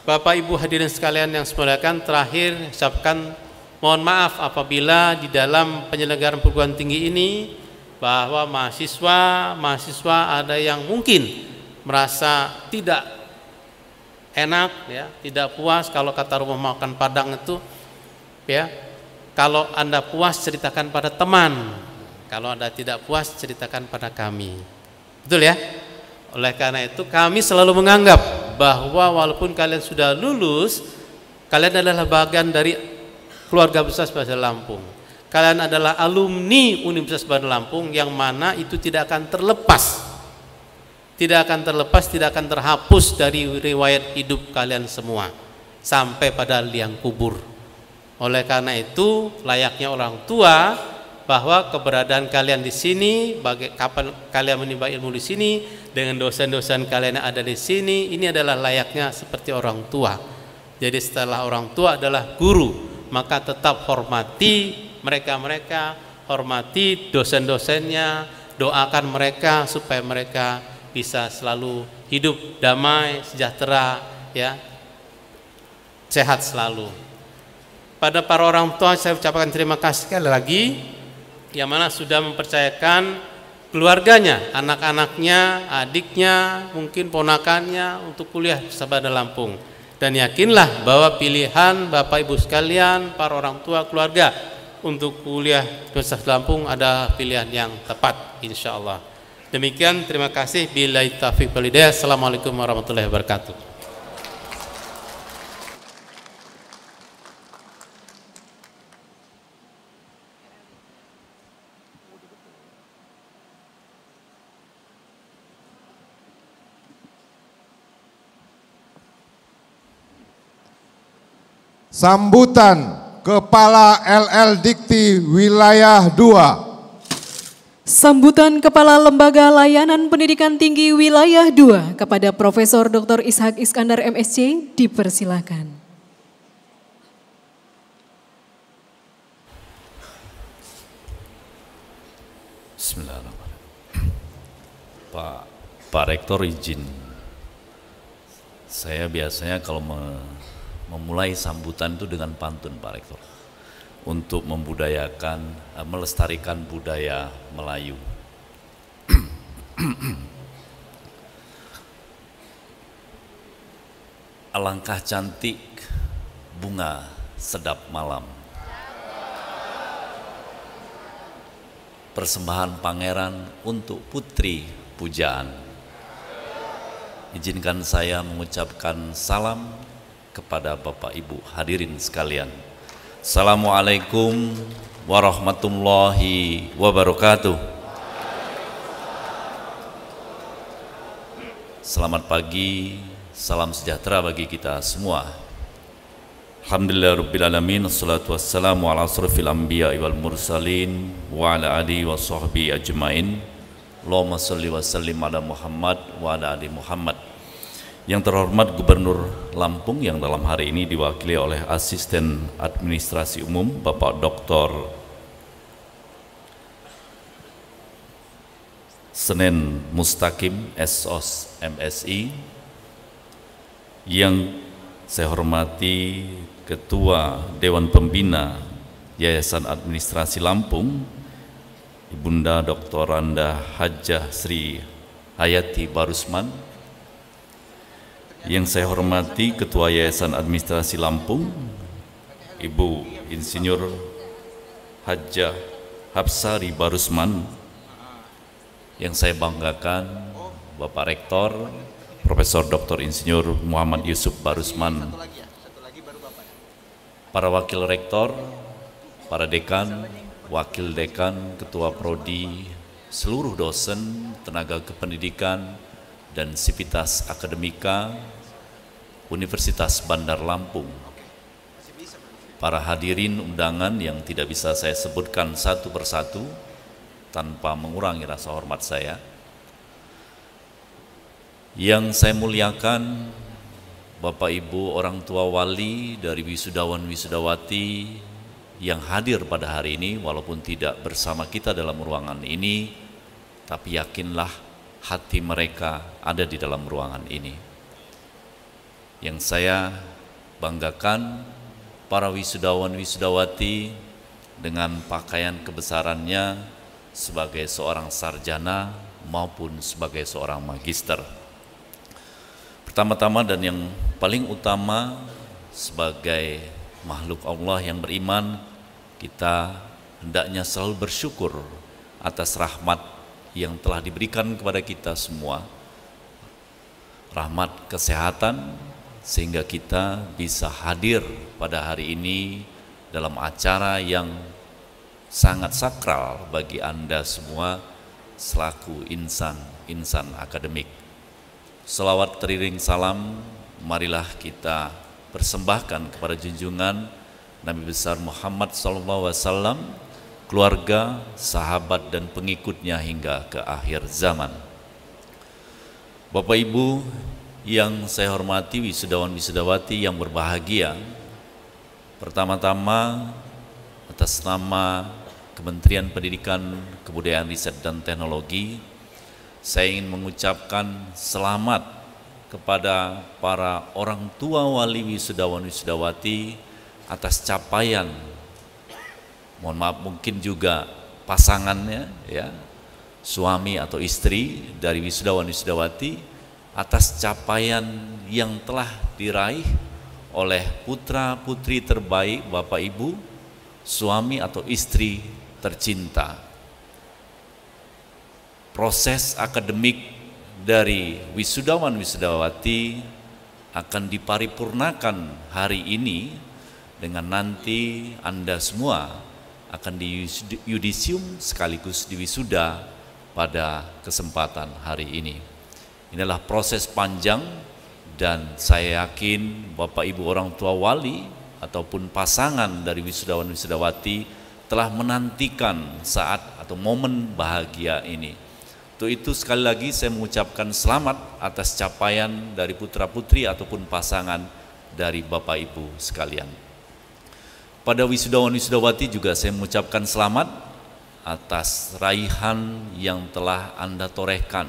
Bapak Ibu hadirin sekalian yang akan terakhir ucapkan Mohon maaf apabila di dalam penyelenggaraan perguruan tinggi ini bahwa mahasiswa mahasiswa ada yang mungkin merasa tidak enak ya, tidak puas kalau kata rumah makan Padang itu ya. Kalau Anda puas ceritakan pada teman. Kalau Anda tidak puas ceritakan pada kami. Betul ya? Oleh karena itu kami selalu menganggap bahwa walaupun kalian sudah lulus, kalian adalah bagian dari keluarga besar Bandar Lampung. Kalian adalah alumni Universitas Bandar Lampung yang mana itu tidak akan terlepas. Tidak akan terlepas, tidak akan terhapus dari riwayat hidup kalian semua sampai pada liang kubur. Oleh karena itu, layaknya orang tua bahwa keberadaan kalian di sini, bagi kapan kalian menimba ilmu di sini, dengan dosen-dosen kalian yang ada di sini, ini adalah layaknya seperti orang tua. Jadi setelah orang tua adalah guru maka tetap hormati mereka-mereka, hormati dosen-dosennya, doakan mereka supaya mereka bisa selalu hidup damai, sejahtera, ya sehat selalu. Pada para orang tua saya ucapkan terima kasih sekali lagi yang mana sudah mempercayakan keluarganya, anak-anaknya, adiknya, mungkin ponakannya untuk kuliah di Sabada Lampung. Dan yakinlah bahwa pilihan Bapak Ibu sekalian, para orang tua, keluarga untuk kuliah Universitas Lampung ada pilihan yang tepat insya Allah. Demikian terima kasih. Bila taufiq walhidayah. Assalamualaikum warahmatullahi wabarakatuh. Sambutan Kepala LL Dikti Wilayah 2. Sambutan Kepala Lembaga Layanan Pendidikan Tinggi Wilayah 2 kepada Profesor Dr. Ishak Iskandar MSC dipersilakan. Bismillahirrahmanirrahim. Pak, Pak Rektor izin. Saya biasanya kalau memulai sambutan itu dengan pantun Pak Rektor untuk membudayakan, eh, melestarikan budaya Melayu. Alangkah cantik bunga sedap malam. Persembahan pangeran untuk putri pujaan. Izinkan saya mengucapkan salam kepada Bapak Ibu hadirin sekalian. Assalamualaikum warahmatullahi wabarakatuh. Selamat pagi, salam sejahtera bagi kita semua. Alhamdulillah Rabbil Alamin Assalatu wassalamu ala asrafil anbiya wal mursalin Wa ala alihi wa sahbihi ajmain Allahumma salli wa sallim ala Muhammad wa ala ali Muhammad yang terhormat Gubernur Lampung yang dalam hari ini diwakili oleh Asisten Administrasi Umum Bapak Dr. Senen Mustaqim SOS MSI yang saya hormati Ketua Dewan Pembina Yayasan Administrasi Lampung Ibunda Dr. Randa Hajah Sri Hayati Barusman yang saya hormati Ketua Yayasan Administrasi Lampung, Ibu Insinyur Haja Habsari Barusman, yang saya banggakan Bapak Rektor Profesor Dr. Insinyur Muhammad Yusuf Barusman, para wakil rektor, para dekan, wakil dekan, ketua prodi, seluruh dosen, tenaga kependidikan, dan Sivitas Akademika Universitas Bandar Lampung. Para hadirin undangan yang tidak bisa saya sebutkan satu persatu tanpa mengurangi rasa hormat saya. Yang saya muliakan Bapak Ibu orang tua wali dari wisudawan wisudawati yang hadir pada hari ini walaupun tidak bersama kita dalam ruangan ini tapi yakinlah hati mereka ada di dalam ruangan ini. Yang saya banggakan para wisudawan-wisudawati dengan pakaian kebesarannya sebagai seorang sarjana maupun sebagai seorang magister. Pertama-tama dan yang paling utama sebagai makhluk Allah yang beriman, kita hendaknya selalu bersyukur atas rahmat yang telah diberikan kepada kita semua rahmat kesehatan sehingga kita bisa hadir pada hari ini dalam acara yang sangat sakral bagi Anda semua selaku insan-insan akademik. Selawat teriring salam, marilah kita persembahkan kepada junjungan Nabi besar Muhammad SAW keluarga, sahabat, dan pengikutnya hingga ke akhir zaman. Bapak Ibu yang saya hormati wisudawan wisudawati yang berbahagia, pertama-tama atas nama Kementerian Pendidikan, Kebudayaan, Riset, dan Teknologi, saya ingin mengucapkan selamat kepada para orang tua wali wisudawan wisudawati atas capaian mohon maaf mungkin juga pasangannya ya suami atau istri dari wisudawan wisudawati atas capaian yang telah diraih oleh putra putri terbaik bapak ibu suami atau istri tercinta proses akademik dari wisudawan wisudawati akan diparipurnakan hari ini dengan nanti Anda semua akan di yudisium sekaligus diwisuda pada kesempatan hari ini. Inilah proses panjang dan saya yakin Bapak Ibu orang tua wali ataupun pasangan dari wisudawan wisudawati telah menantikan saat atau momen bahagia ini. Untuk itu sekali lagi saya mengucapkan selamat atas capaian dari putra putri ataupun pasangan dari Bapak Ibu sekalian. Pada wisudawan-wisudawati juga saya mengucapkan selamat atas raihan yang telah Anda torehkan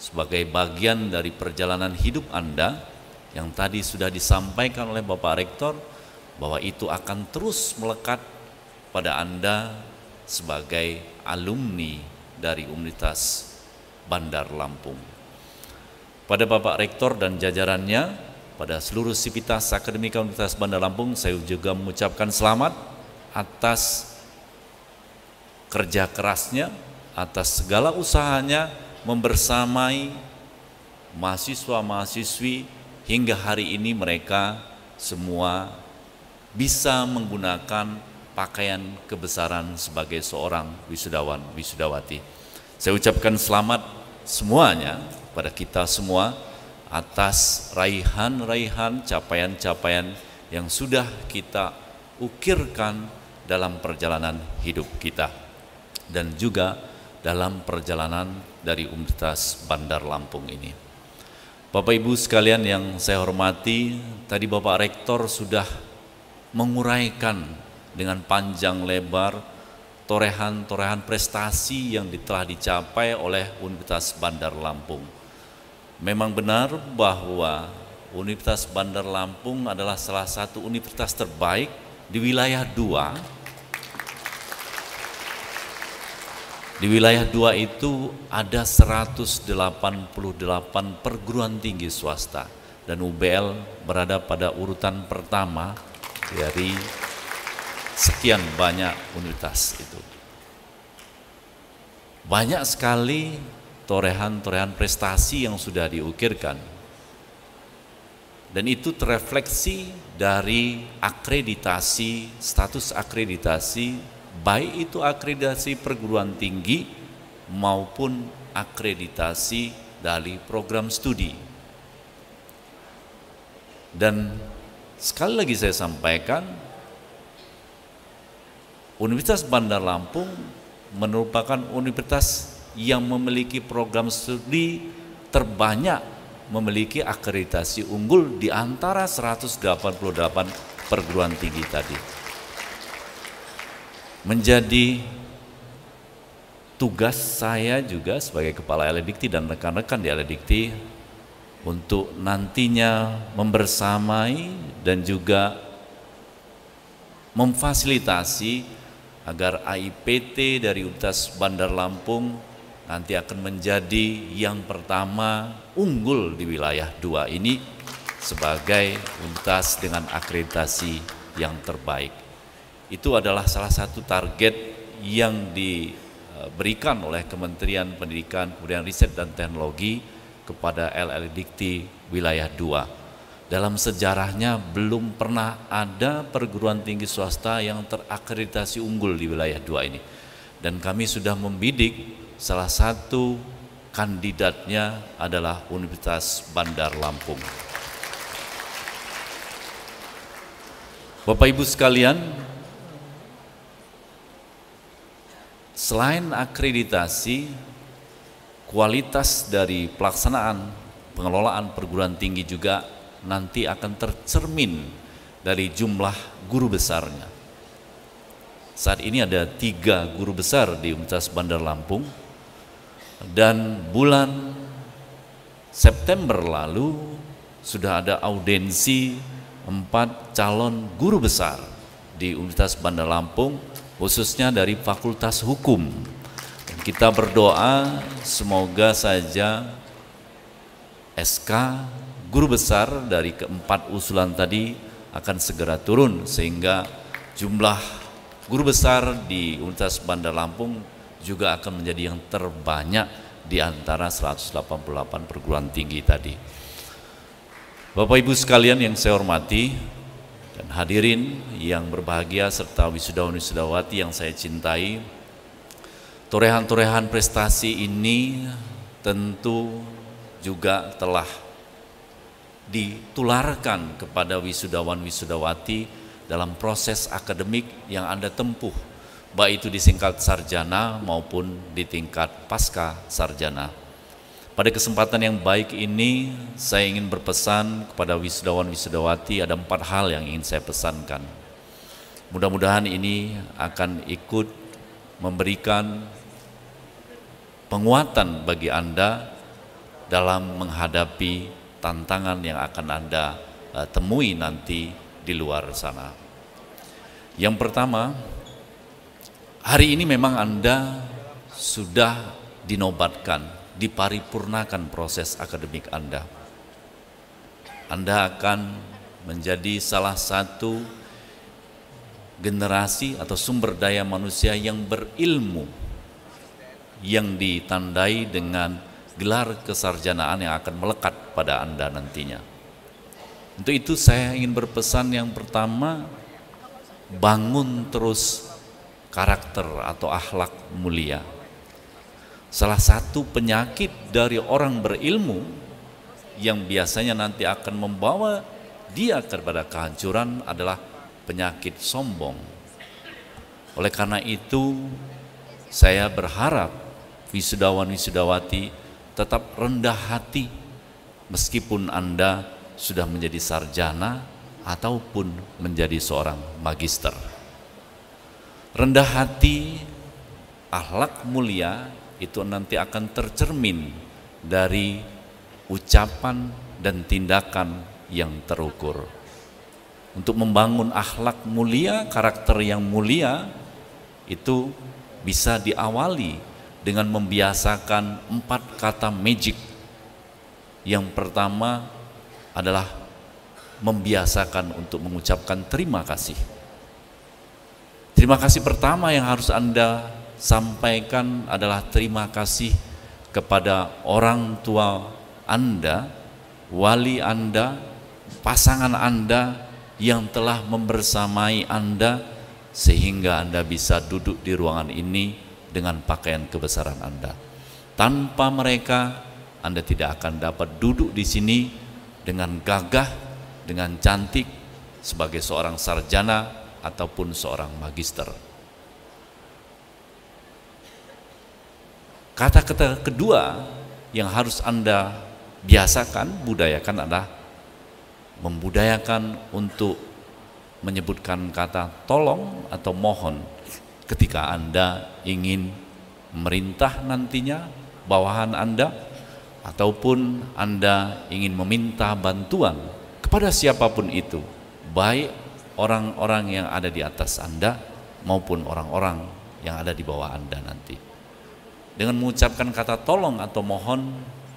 sebagai bagian dari perjalanan hidup Anda yang tadi sudah disampaikan oleh Bapak Rektor bahwa itu akan terus melekat pada Anda sebagai alumni dari Universitas Bandar Lampung. Pada Bapak Rektor dan jajarannya, pada seluruh sivitas akademika Universitas Bandar Lampung saya juga mengucapkan selamat atas kerja kerasnya atas segala usahanya membersamai mahasiswa-mahasiswi hingga hari ini mereka semua bisa menggunakan pakaian kebesaran sebagai seorang wisudawan wisudawati. Saya ucapkan selamat semuanya pada kita semua atas raihan-raihan, capaian-capaian yang sudah kita ukirkan dalam perjalanan hidup kita dan juga dalam perjalanan dari Universitas Bandar Lampung ini. Bapak Ibu sekalian yang saya hormati, tadi Bapak Rektor sudah menguraikan dengan panjang lebar torehan-torehan prestasi yang telah dicapai oleh Universitas Bandar Lampung Memang benar bahwa Universitas Bandar Lampung adalah salah satu universitas terbaik di wilayah dua. Di wilayah dua itu ada 188 perguruan tinggi swasta dan UBL berada pada urutan pertama dari sekian banyak universitas itu. Banyak sekali torehan-torehan prestasi yang sudah diukirkan. Dan itu terefleksi dari akreditasi, status akreditasi, baik itu akreditasi perguruan tinggi maupun akreditasi dari program studi. Dan sekali lagi saya sampaikan, Universitas Bandar Lampung merupakan universitas yang memiliki program studi terbanyak memiliki akreditasi unggul di antara 188 perguruan tinggi tadi. Menjadi tugas saya juga sebagai kepala Eledikti dan rekan-rekan di Eledikti untuk nantinya membersamai dan juga memfasilitasi agar AIPT dari Universitas Bandar Lampung nanti akan menjadi yang pertama unggul di wilayah dua ini sebagai UNTAS dengan akreditasi yang terbaik. Itu adalah salah satu target yang diberikan oleh Kementerian Pendidikan, kemudian Riset dan Teknologi kepada LL Dikti wilayah 2. Dalam sejarahnya belum pernah ada perguruan tinggi swasta yang terakreditasi unggul di wilayah 2 ini. Dan kami sudah membidik salah satu kandidatnya adalah Universitas Bandar Lampung. Bapak Ibu sekalian, selain akreditasi, kualitas dari pelaksanaan pengelolaan perguruan tinggi juga nanti akan tercermin dari jumlah guru besarnya. Saat ini ada tiga guru besar di Universitas Bandar Lampung, dan bulan September lalu sudah ada audensi empat calon guru besar di Universitas Bandar Lampung khususnya dari Fakultas Hukum. Dan kita berdoa semoga saja SK guru besar dari keempat usulan tadi akan segera turun sehingga jumlah guru besar di Universitas Bandar Lampung juga akan menjadi yang terbanyak di antara 188 perguruan tinggi tadi. Bapak Ibu sekalian yang saya hormati dan hadirin yang berbahagia serta wisudawan-wisudawati yang saya cintai, torehan-torehan prestasi ini tentu juga telah ditularkan kepada wisudawan-wisudawati dalam proses akademik yang Anda tempuh baik itu di tingkat sarjana maupun di tingkat pasca sarjana. Pada kesempatan yang baik ini, saya ingin berpesan kepada wisudawan-wisudawati ada empat hal yang ingin saya pesankan. Mudah-mudahan ini akan ikut memberikan penguatan bagi Anda dalam menghadapi tantangan yang akan Anda eh, temui nanti di luar sana. Yang pertama, Hari ini memang Anda sudah dinobatkan, diparipurnakan proses akademik Anda. Anda akan menjadi salah satu generasi atau sumber daya manusia yang berilmu yang ditandai dengan gelar kesarjanaan yang akan melekat pada Anda nantinya. Untuk itu saya ingin berpesan yang pertama, bangun terus karakter atau akhlak mulia. Salah satu penyakit dari orang berilmu yang biasanya nanti akan membawa dia kepada kehancuran adalah penyakit sombong. Oleh karena itu, saya berharap wisudawan wisudawati tetap rendah hati meskipun Anda sudah menjadi sarjana ataupun menjadi seorang magister rendah hati, akhlak mulia itu nanti akan tercermin dari ucapan dan tindakan yang terukur. Untuk membangun akhlak mulia, karakter yang mulia itu bisa diawali dengan membiasakan empat kata magic. Yang pertama adalah membiasakan untuk mengucapkan terima kasih. Terima kasih pertama yang harus Anda sampaikan adalah terima kasih kepada orang tua Anda, wali Anda, pasangan Anda yang telah membersamai Anda sehingga Anda bisa duduk di ruangan ini dengan pakaian kebesaran Anda. Tanpa mereka, Anda tidak akan dapat duduk di sini dengan gagah, dengan cantik sebagai seorang sarjana ataupun seorang magister. Kata-kata kedua yang harus Anda biasakan, budayakan adalah membudayakan untuk menyebutkan kata tolong atau mohon ketika Anda ingin merintah nantinya bawahan Anda ataupun Anda ingin meminta bantuan kepada siapapun itu, baik orang-orang yang ada di atas Anda maupun orang-orang yang ada di bawah Anda nanti. Dengan mengucapkan kata tolong atau mohon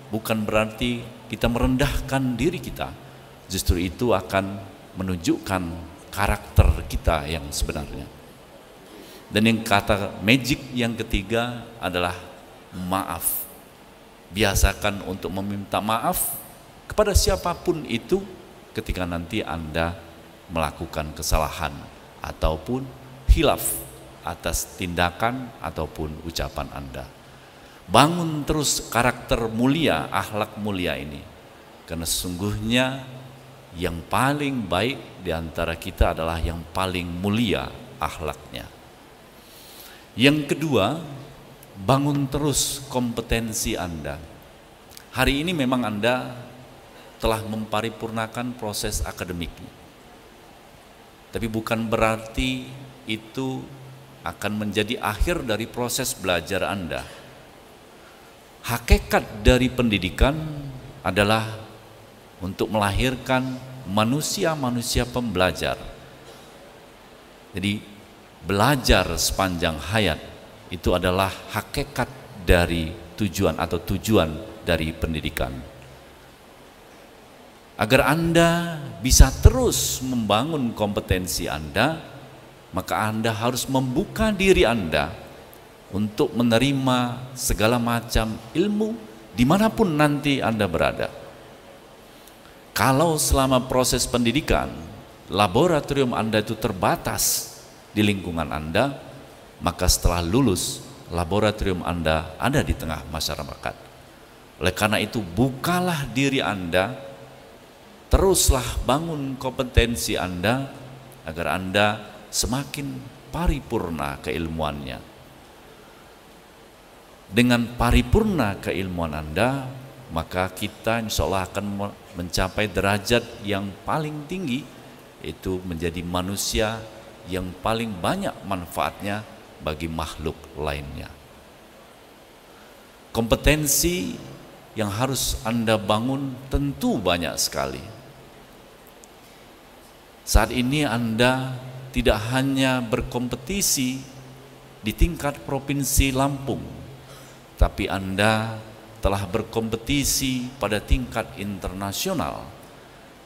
bukan berarti kita merendahkan diri kita. Justru itu akan menunjukkan karakter kita yang sebenarnya. Dan yang kata magic yang ketiga adalah maaf. Biasakan untuk meminta maaf kepada siapapun itu ketika nanti Anda melakukan kesalahan ataupun hilaf atas tindakan ataupun ucapan Anda. Bangun terus karakter mulia, akhlak mulia ini. Karena sesungguhnya yang paling baik di antara kita adalah yang paling mulia akhlaknya. Yang kedua, bangun terus kompetensi Anda. Hari ini memang Anda telah memparipurnakan proses akademiknya. Tapi bukan berarti itu akan menjadi akhir dari proses belajar Anda. Hakikat dari pendidikan adalah untuk melahirkan manusia-manusia pembelajar. Jadi belajar sepanjang hayat itu adalah hakikat dari tujuan atau tujuan dari pendidikan agar Anda bisa terus membangun kompetensi Anda, maka Anda harus membuka diri Anda untuk menerima segala macam ilmu dimanapun nanti Anda berada. Kalau selama proses pendidikan, laboratorium Anda itu terbatas di lingkungan Anda, maka setelah lulus, laboratorium Anda ada di tengah masyarakat. Oleh karena itu, bukalah diri Anda Teruslah bangun kompetensi Anda agar Anda semakin paripurna keilmuannya. Dengan paripurna keilmuan Anda, maka kita insya Allah akan mencapai derajat yang paling tinggi, yaitu menjadi manusia yang paling banyak manfaatnya bagi makhluk lainnya. Kompetensi yang harus Anda bangun tentu banyak sekali saat ini Anda tidak hanya berkompetisi di tingkat provinsi Lampung, tapi Anda telah berkompetisi pada tingkat internasional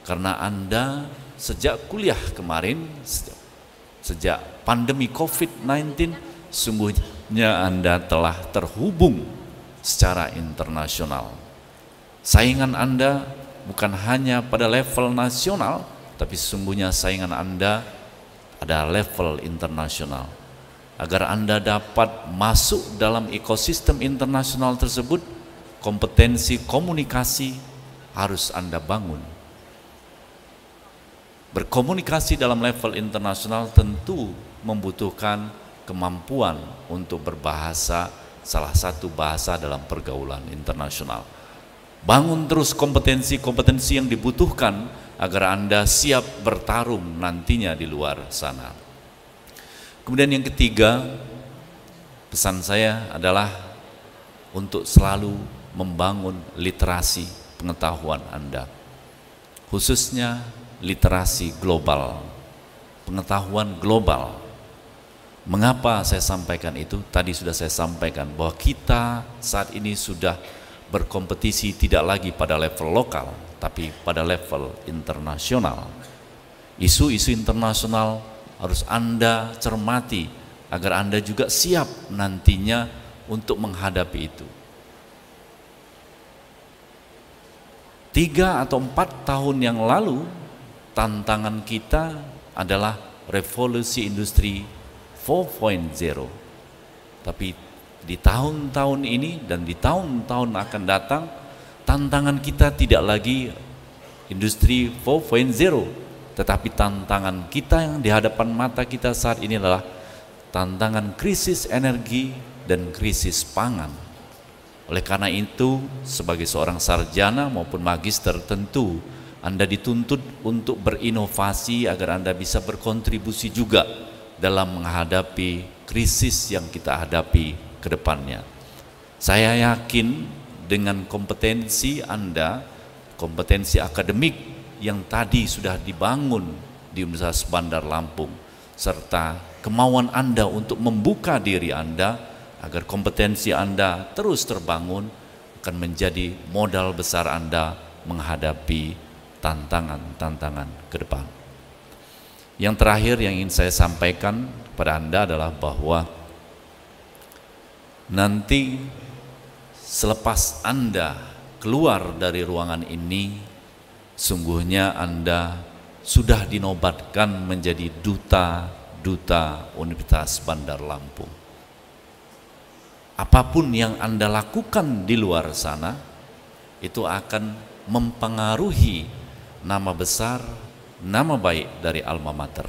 karena Anda sejak kuliah kemarin, sejak, pandemi COVID-19, sungguhnya Anda telah terhubung secara internasional. Saingan Anda bukan hanya pada level nasional, tapi sesungguhnya saingan Anda ada level internasional. Agar Anda dapat masuk dalam ekosistem internasional tersebut, kompetensi komunikasi harus Anda bangun. Berkomunikasi dalam level internasional tentu membutuhkan kemampuan untuk berbahasa, salah satu bahasa dalam pergaulan internasional. Bangun terus kompetensi-kompetensi yang dibutuhkan agar Anda siap bertarung nantinya di luar sana. Kemudian yang ketiga, pesan saya adalah untuk selalu membangun literasi pengetahuan Anda. Khususnya literasi global, pengetahuan global. Mengapa saya sampaikan itu? Tadi sudah saya sampaikan bahwa kita saat ini sudah berkompetisi tidak lagi pada level lokal, tapi pada level internasional. Isu-isu internasional harus Anda cermati agar Anda juga siap nantinya untuk menghadapi itu. Tiga atau empat tahun yang lalu, tantangan kita adalah revolusi industri 4.0. Tapi di tahun-tahun ini dan di tahun-tahun akan datang, tantangan kita tidak lagi industri 4.0, tetapi tantangan kita yang di hadapan mata kita saat ini adalah tantangan krisis energi dan krisis pangan. Oleh karena itu, sebagai seorang sarjana maupun magister tentu anda dituntut untuk berinovasi agar Anda bisa berkontribusi juga dalam menghadapi krisis yang kita hadapi ke depannya. Saya yakin dengan kompetensi Anda, kompetensi akademik yang tadi sudah dibangun di Universitas Bandar Lampung, serta kemauan Anda untuk membuka diri Anda agar kompetensi Anda terus terbangun akan menjadi modal besar Anda menghadapi tantangan-tantangan ke depan. Yang terakhir yang ingin saya sampaikan kepada Anda adalah bahwa Nanti selepas Anda keluar dari ruangan ini, sungguhnya Anda sudah dinobatkan menjadi duta-duta Universitas Bandar Lampung. Apapun yang Anda lakukan di luar sana, itu akan mempengaruhi nama besar, nama baik dari alma mater.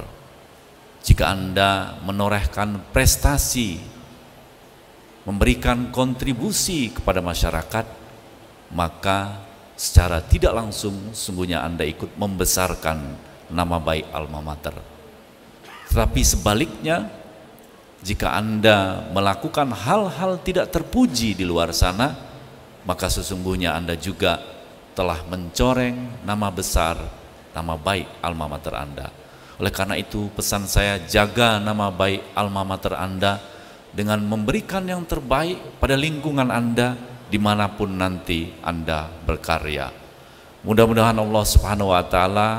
Jika Anda menorehkan prestasi memberikan kontribusi kepada masyarakat, maka secara tidak langsung sungguhnya Anda ikut membesarkan nama baik alma mater. Tetapi sebaliknya, jika Anda melakukan hal-hal tidak terpuji di luar sana, maka sesungguhnya Anda juga telah mencoreng nama besar, nama baik alma mater Anda. Oleh karena itu, pesan saya jaga nama baik alma mater Anda dengan memberikan yang terbaik pada lingkungan Anda dimanapun nanti Anda berkarya. Mudah-mudahan Allah Subhanahu wa Ta'ala,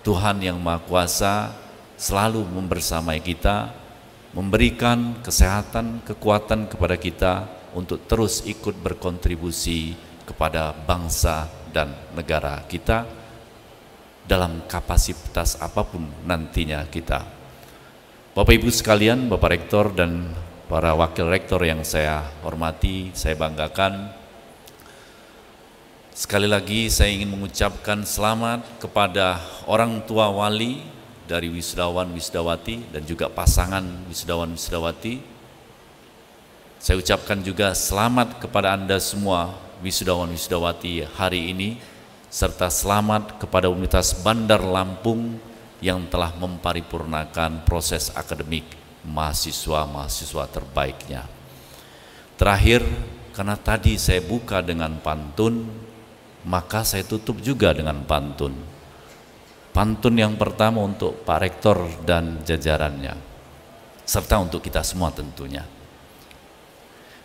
Tuhan yang Maha Kuasa, selalu membersamai kita, memberikan kesehatan, kekuatan kepada kita untuk terus ikut berkontribusi kepada bangsa dan negara kita dalam kapasitas apapun nantinya kita. Bapak Ibu sekalian, Bapak Rektor dan para wakil rektor yang saya hormati, saya banggakan. Sekali lagi saya ingin mengucapkan selamat kepada orang tua wali dari wisudawan wisudawati dan juga pasangan wisudawan wisudawati. Saya ucapkan juga selamat kepada Anda semua wisudawan wisudawati hari ini serta selamat kepada Universitas Bandar Lampung yang telah memparipurnakan proses akademik mahasiswa-mahasiswa terbaiknya. Terakhir, karena tadi saya buka dengan pantun, maka saya tutup juga dengan pantun. Pantun yang pertama untuk Pak Rektor dan jajarannya, serta untuk kita semua tentunya.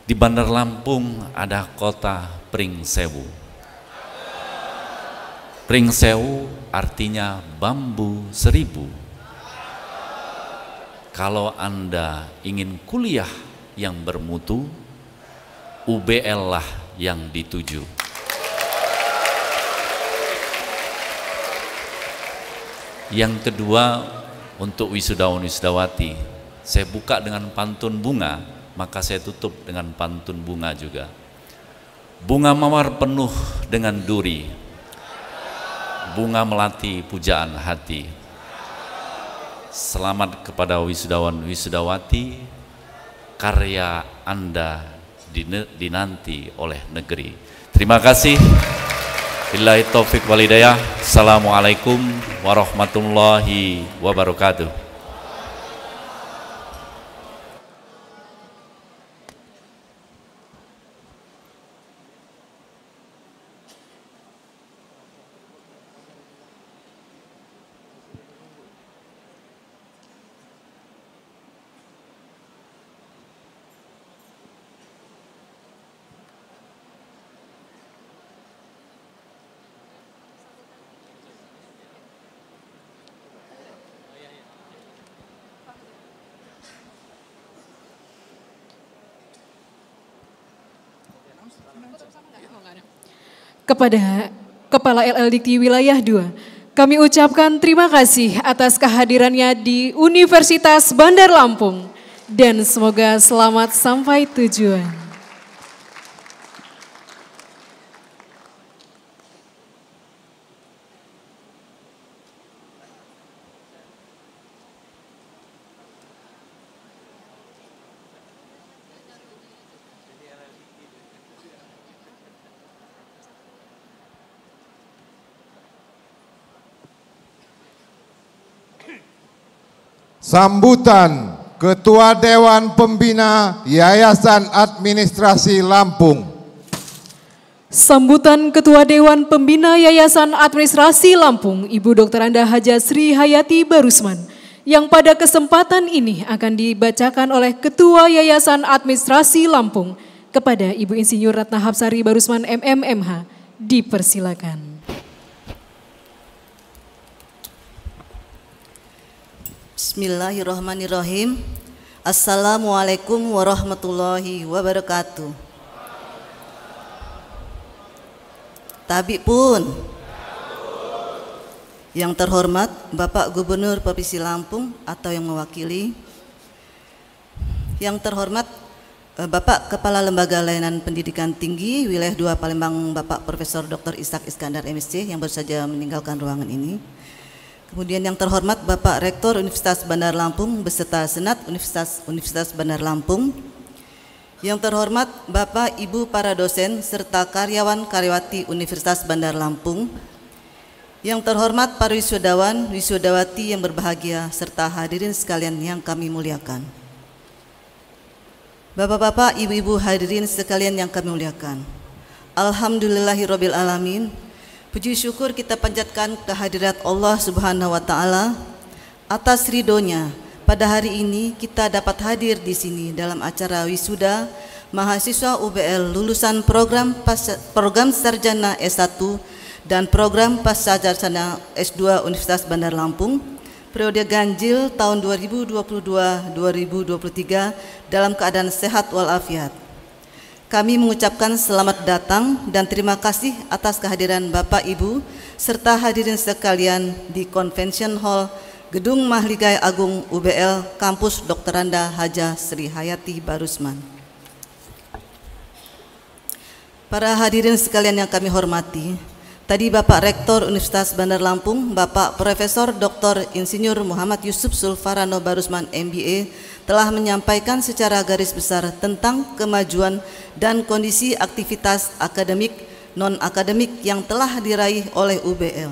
Di Bandar Lampung ada kota Pringsewu. Pringsewu artinya bambu seribu kalau Anda ingin kuliah yang bermutu, UBL lah yang dituju. Yang kedua untuk wisudawan wisudawati, saya buka dengan pantun bunga, maka saya tutup dengan pantun bunga juga. Bunga mawar penuh dengan duri, bunga melati pujaan hati, Selamat kepada wisudawan wisudawati, karya Anda dinanti oleh negeri. Terima kasih. Billahi taufik walidayah. Assalamualaikum warahmatullahi wabarakatuh. kepada Kepala LLDT Wilayah 2. Kami ucapkan terima kasih atas kehadirannya di Universitas Bandar Lampung dan semoga selamat sampai tujuan. Sambutan Ketua Dewan Pembina Yayasan Administrasi Lampung. Sambutan Ketua Dewan Pembina Yayasan Administrasi Lampung, Ibu Dr. Anda Haja Sri Hayati Barusman, yang pada kesempatan ini akan dibacakan oleh Ketua Yayasan Administrasi Lampung kepada Ibu Insinyur Ratna Hapsari Barusman MMMH. Dipersilakan. Bismillahirrahmanirrahim. Assalamualaikum warahmatullahi wabarakatuh. Tabi pun. Yang terhormat Bapak Gubernur Provinsi Lampung atau yang mewakili. Yang terhormat eh, Bapak Kepala Lembaga Layanan Pendidikan Tinggi Wilayah 2 Palembang Bapak Profesor Dr. Isak Iskandar MSC yang baru saja meninggalkan ruangan ini. Kemudian yang terhormat Bapak Rektor Universitas Bandar Lampung beserta Senat Universitas Universitas Bandar Lampung. Yang terhormat Bapak Ibu para dosen serta karyawan-karyawati Universitas Bandar Lampung. Yang terhormat para wisudawan, wisudawati yang berbahagia serta hadirin sekalian yang kami muliakan. Bapak-bapak, ibu-ibu hadirin sekalian yang kami muliakan. Alhamdulillahirabbil alamin. Puji syukur kita panjatkan kehadirat Allah Subhanahu wa taala atas ridhonya. Pada hari ini kita dapat hadir di sini dalam acara wisuda mahasiswa UBL lulusan program Pas program sarjana S1 dan program pasca sarjana S2 Universitas Bandar Lampung periode ganjil tahun 2022-2023 dalam keadaan sehat walafiat. Kami mengucapkan selamat datang dan terima kasih atas kehadiran Bapak Ibu serta hadirin sekalian di Convention Hall Gedung Mahligai Agung UBL Kampus Dr. Randa Haja Sri Hayati Barusman. Para hadirin sekalian yang kami hormati, Tadi Bapak Rektor Universitas Bandar Lampung, Bapak Profesor Dr. Insinyur Muhammad Yusuf Sulfarano Barusman MBA telah menyampaikan secara garis besar tentang kemajuan dan kondisi aktivitas akademik non-akademik yang telah diraih oleh UBL.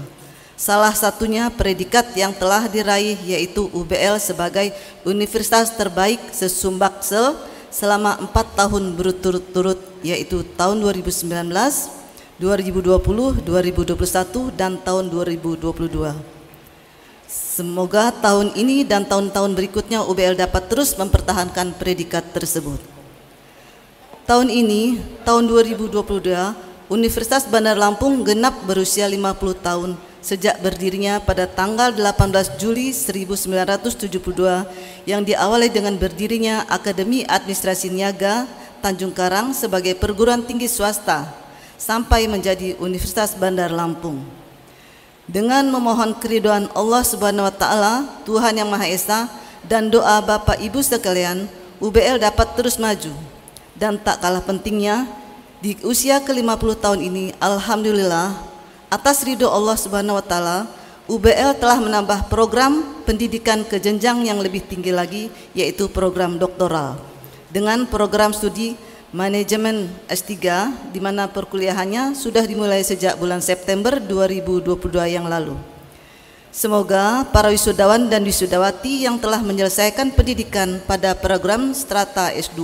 Salah satunya predikat yang telah diraih yaitu UBL sebagai universitas terbaik sesumbaksel selama empat tahun berturut-turut yaitu tahun 2019, 2020, 2021, dan tahun 2022. Semoga tahun ini dan tahun-tahun berikutnya UBL dapat terus mempertahankan predikat tersebut. Tahun ini, tahun 2022, Universitas Bandar Lampung genap berusia 50 tahun sejak berdirinya pada tanggal 18 Juli 1972 yang diawali dengan berdirinya Akademi Administrasi Niaga Tanjung Karang sebagai perguruan tinggi swasta sampai menjadi Universitas Bandar Lampung. Dengan memohon keriduan Allah Subhanahu wa taala, Tuhan yang Maha Esa dan doa Bapak Ibu sekalian, UBL dapat terus maju. Dan tak kalah pentingnya, di usia ke-50 tahun ini alhamdulillah atas ridho Allah Subhanahu wa taala UBL telah menambah program pendidikan ke jenjang yang lebih tinggi lagi yaitu program doktoral dengan program studi Manajemen S3 di mana perkuliahannya sudah dimulai sejak bulan September 2022 yang lalu. Semoga para wisudawan dan wisudawati yang telah menyelesaikan pendidikan pada program strata S2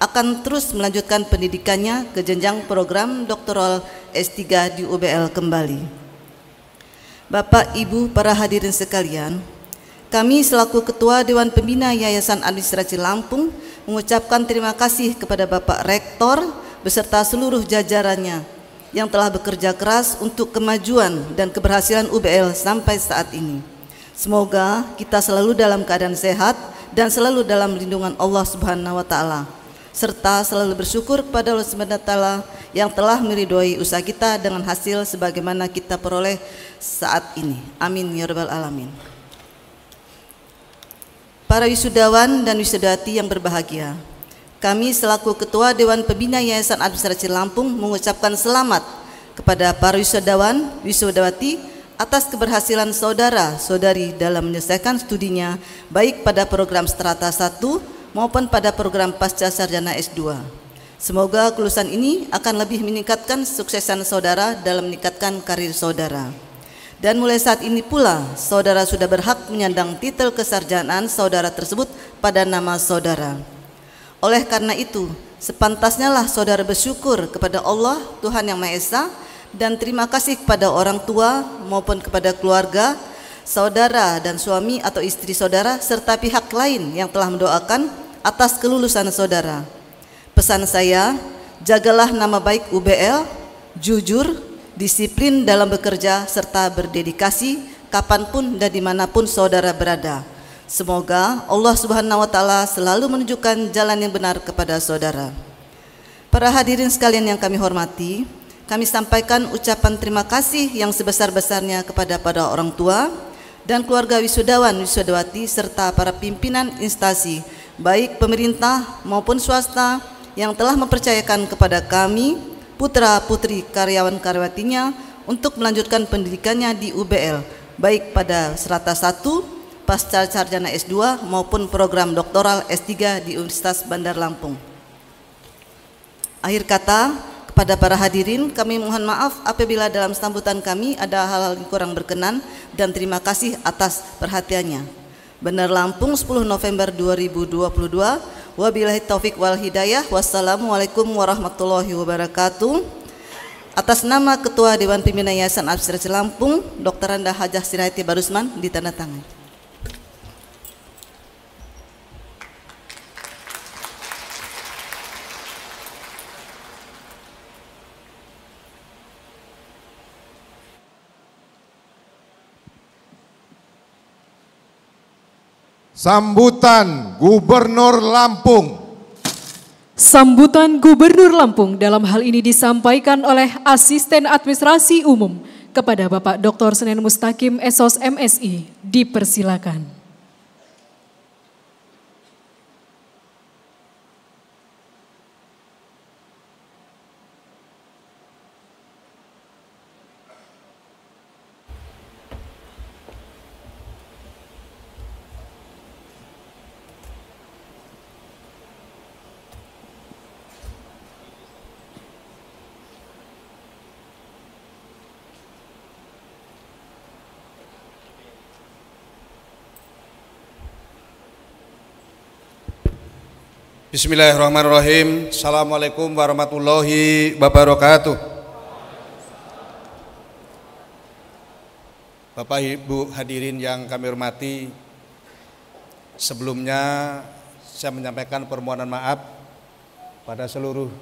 akan terus melanjutkan pendidikannya ke jenjang program doktoral S3 di UBL kembali. Bapak, Ibu, para hadirin sekalian, kami selaku Ketua Dewan Pembina Yayasan Administrasi Lampung mengucapkan terima kasih kepada Bapak Rektor beserta seluruh jajarannya yang telah bekerja keras untuk kemajuan dan keberhasilan UBL sampai saat ini. Semoga kita selalu dalam keadaan sehat dan selalu dalam lindungan Allah Subhanahu wa taala serta selalu bersyukur kepada Allah Subhanahu wa taala yang telah meridhoi usaha kita dengan hasil sebagaimana kita peroleh saat ini. Amin ya rabbal alamin. Para wisudawan dan wisudati yang berbahagia, kami selaku Ketua Dewan Pembina Yayasan Administrasi Lampung mengucapkan selamat kepada para wisudawan, wisudawati atas keberhasilan saudara-saudari dalam menyelesaikan studinya baik pada program strata 1 maupun pada program pasca sarjana S2. Semoga kelulusan ini akan lebih meningkatkan suksesan saudara dalam meningkatkan karir saudara. Dan mulai saat ini pula, saudara sudah berhak menyandang titel kesarjanaan saudara tersebut pada nama saudara. Oleh karena itu, sepantasnya lah saudara bersyukur kepada Allah, Tuhan Yang Maha Esa, dan terima kasih kepada orang tua maupun kepada keluarga, saudara dan suami atau istri saudara, serta pihak lain yang telah mendoakan atas kelulusan saudara. Pesan saya, jagalah nama baik UBL, jujur, disiplin dalam bekerja, serta berdedikasi kapanpun dan dimanapun saudara berada. Semoga Allah Subhanahu wa Ta'ala selalu menunjukkan jalan yang benar kepada saudara. Para hadirin sekalian yang kami hormati, kami sampaikan ucapan terima kasih yang sebesar-besarnya kepada para orang tua dan keluarga wisudawan wisudawati serta para pimpinan instansi baik pemerintah maupun swasta yang telah mempercayakan kepada kami putra-putri karyawan-karyawatinya untuk melanjutkan pendidikannya di UBL, baik pada serata satu, pasca sarjana S2 maupun program doktoral S3 di Universitas Bandar Lampung. Akhir kata, kepada para hadirin, kami mohon maaf apabila dalam sambutan kami ada hal-hal yang kurang berkenan dan terima kasih atas perhatiannya. Bener Lampung 10 November 2022. Wabillahi taufik wal hidayah. Wassalamualaikum warahmatullahi wabarakatuh. Atas nama Ketua Dewan Pimpinan Yayasan Abstrasi Lampung, Dr. Randa Hajah Sirahiti Barusman ditandatangani. Sambutan Gubernur Lampung. Sambutan Gubernur Lampung dalam hal ini disampaikan oleh Asisten Administrasi Umum kepada Bapak Dr. Senen Mustaqim, Esos MSI. Dipersilakan. Bismillahirrahmanirrahim. Assalamualaikum warahmatullahi wabarakatuh. Bapak Ibu hadirin yang kami hormati, sebelumnya saya menyampaikan permohonan maaf pada seluruh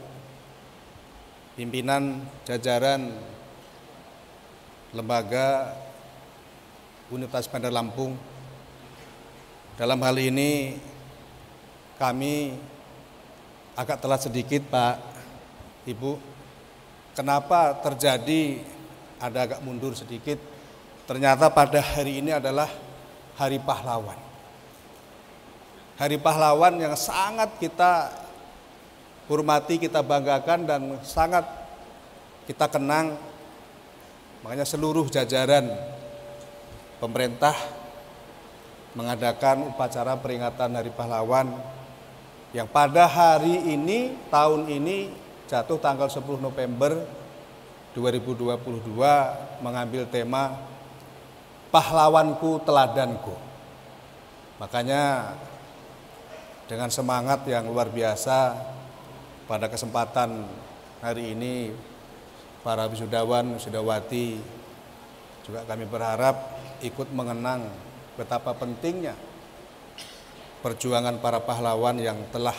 pimpinan jajaran lembaga Universitas Bandar Lampung. Dalam hal ini kami agak telat sedikit Pak, Ibu. Kenapa terjadi ada agak mundur sedikit? Ternyata pada hari ini adalah hari pahlawan. Hari pahlawan yang sangat kita hormati, kita banggakan dan sangat kita kenang. Makanya seluruh jajaran pemerintah mengadakan upacara peringatan Hari Pahlawan yang pada hari ini tahun ini jatuh tanggal 10 November 2022 mengambil tema pahlawanku teladanku. Makanya dengan semangat yang luar biasa pada kesempatan hari ini para wisudawan, wisudawati juga kami berharap ikut mengenang betapa pentingnya perjuangan para pahlawan yang telah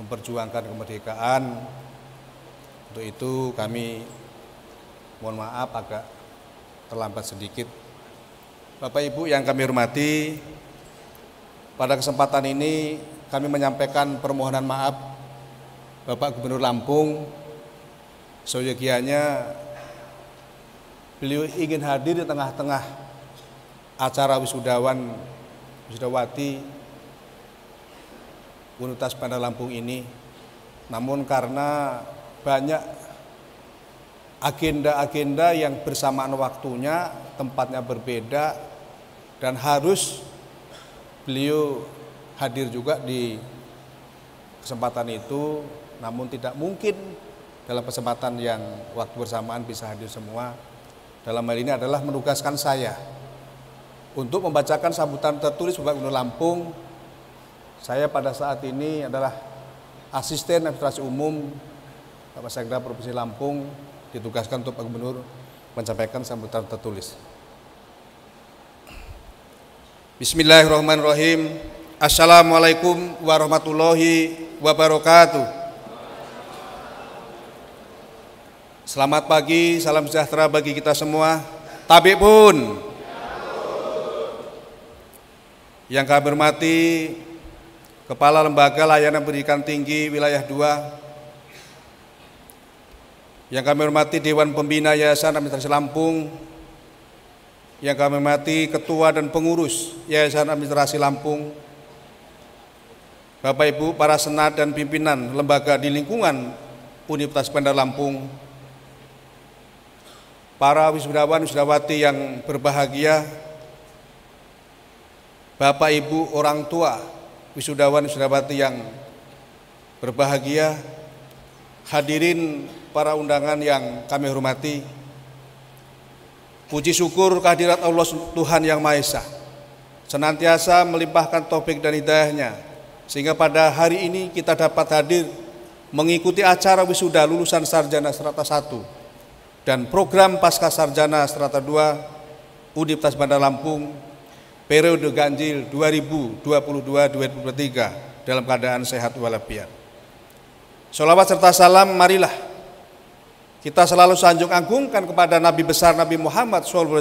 memperjuangkan kemerdekaan. Untuk itu kami mohon maaf agak terlambat sedikit. Bapak Ibu yang kami hormati, pada kesempatan ini kami menyampaikan permohonan maaf Bapak Gubernur Lampung seyogianya beliau ingin hadir di tengah-tengah acara wisudawan Sudawati, Unitas Bandar Lampung ini. Namun karena banyak agenda-agenda yang bersamaan waktunya, tempatnya berbeda, dan harus beliau hadir juga di kesempatan itu, namun tidak mungkin dalam kesempatan yang waktu bersamaan bisa hadir semua. Dalam hal ini adalah menugaskan saya untuk membacakan sambutan tertulis Bapak Gubernur Lampung, saya pada saat ini adalah asisten administrasi umum Bapak Sekda Provinsi Lampung ditugaskan untuk Pak Gubernur menyampaikan sambutan tertulis. Bismillahirrahmanirrahim. Assalamualaikum warahmatullahi wabarakatuh. Selamat pagi, salam sejahtera bagi kita semua. Tabik pun. Yang kami hormati Kepala Lembaga Layanan Pendidikan Tinggi Wilayah 2 Yang kami hormati Dewan Pembina Yayasan Administrasi Lampung Yang kami hormati Ketua dan Pengurus Yayasan Administrasi Lampung Bapak Ibu para senat dan pimpinan lembaga di lingkungan Universitas Bandar Lampung Para wisudawan wisudawati yang berbahagia Bapak Ibu orang tua, wisudawan wisudawati yang berbahagia, hadirin para undangan yang kami hormati. Puji syukur kehadirat Allah Tuhan Yang Maha Esa senantiasa melimpahkan topik dan hidayahnya sehingga pada hari ini kita dapat hadir mengikuti acara wisuda lulusan sarjana strata 1 dan program pasca sarjana strata 2 Universitas Bandar Lampung periode ganjil 2022-2023 dalam keadaan sehat walafiat. Salawat serta salam marilah kita selalu sanjung agungkan kepada Nabi besar Nabi Muhammad SAW,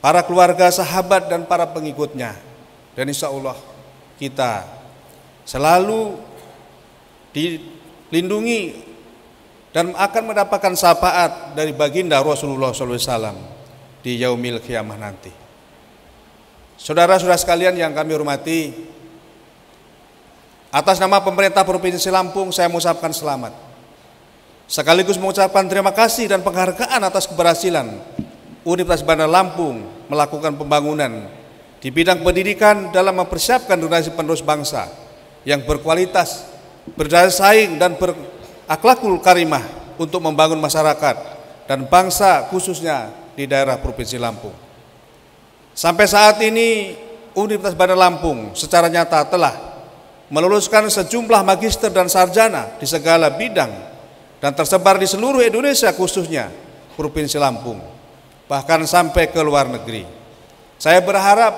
para keluarga sahabat dan para pengikutnya. Dan insya Allah kita selalu dilindungi dan akan mendapatkan syafaat dari baginda Rasulullah SAW di yaumil kiamah nanti. Saudara-saudara sekalian yang kami hormati, atas nama pemerintah Provinsi Lampung saya mengucapkan selamat. Sekaligus mengucapkan terima kasih dan penghargaan atas keberhasilan Universitas Bandar Lampung melakukan pembangunan di bidang pendidikan dalam mempersiapkan generasi penerus bangsa yang berkualitas, berdaya saing dan berakhlakul karimah untuk membangun masyarakat dan bangsa khususnya di daerah Provinsi Lampung. Sampai saat ini Universitas Bandar Lampung secara nyata telah meluluskan sejumlah magister dan sarjana di segala bidang dan tersebar di seluruh Indonesia khususnya Provinsi Lampung, bahkan sampai ke luar negeri. Saya berharap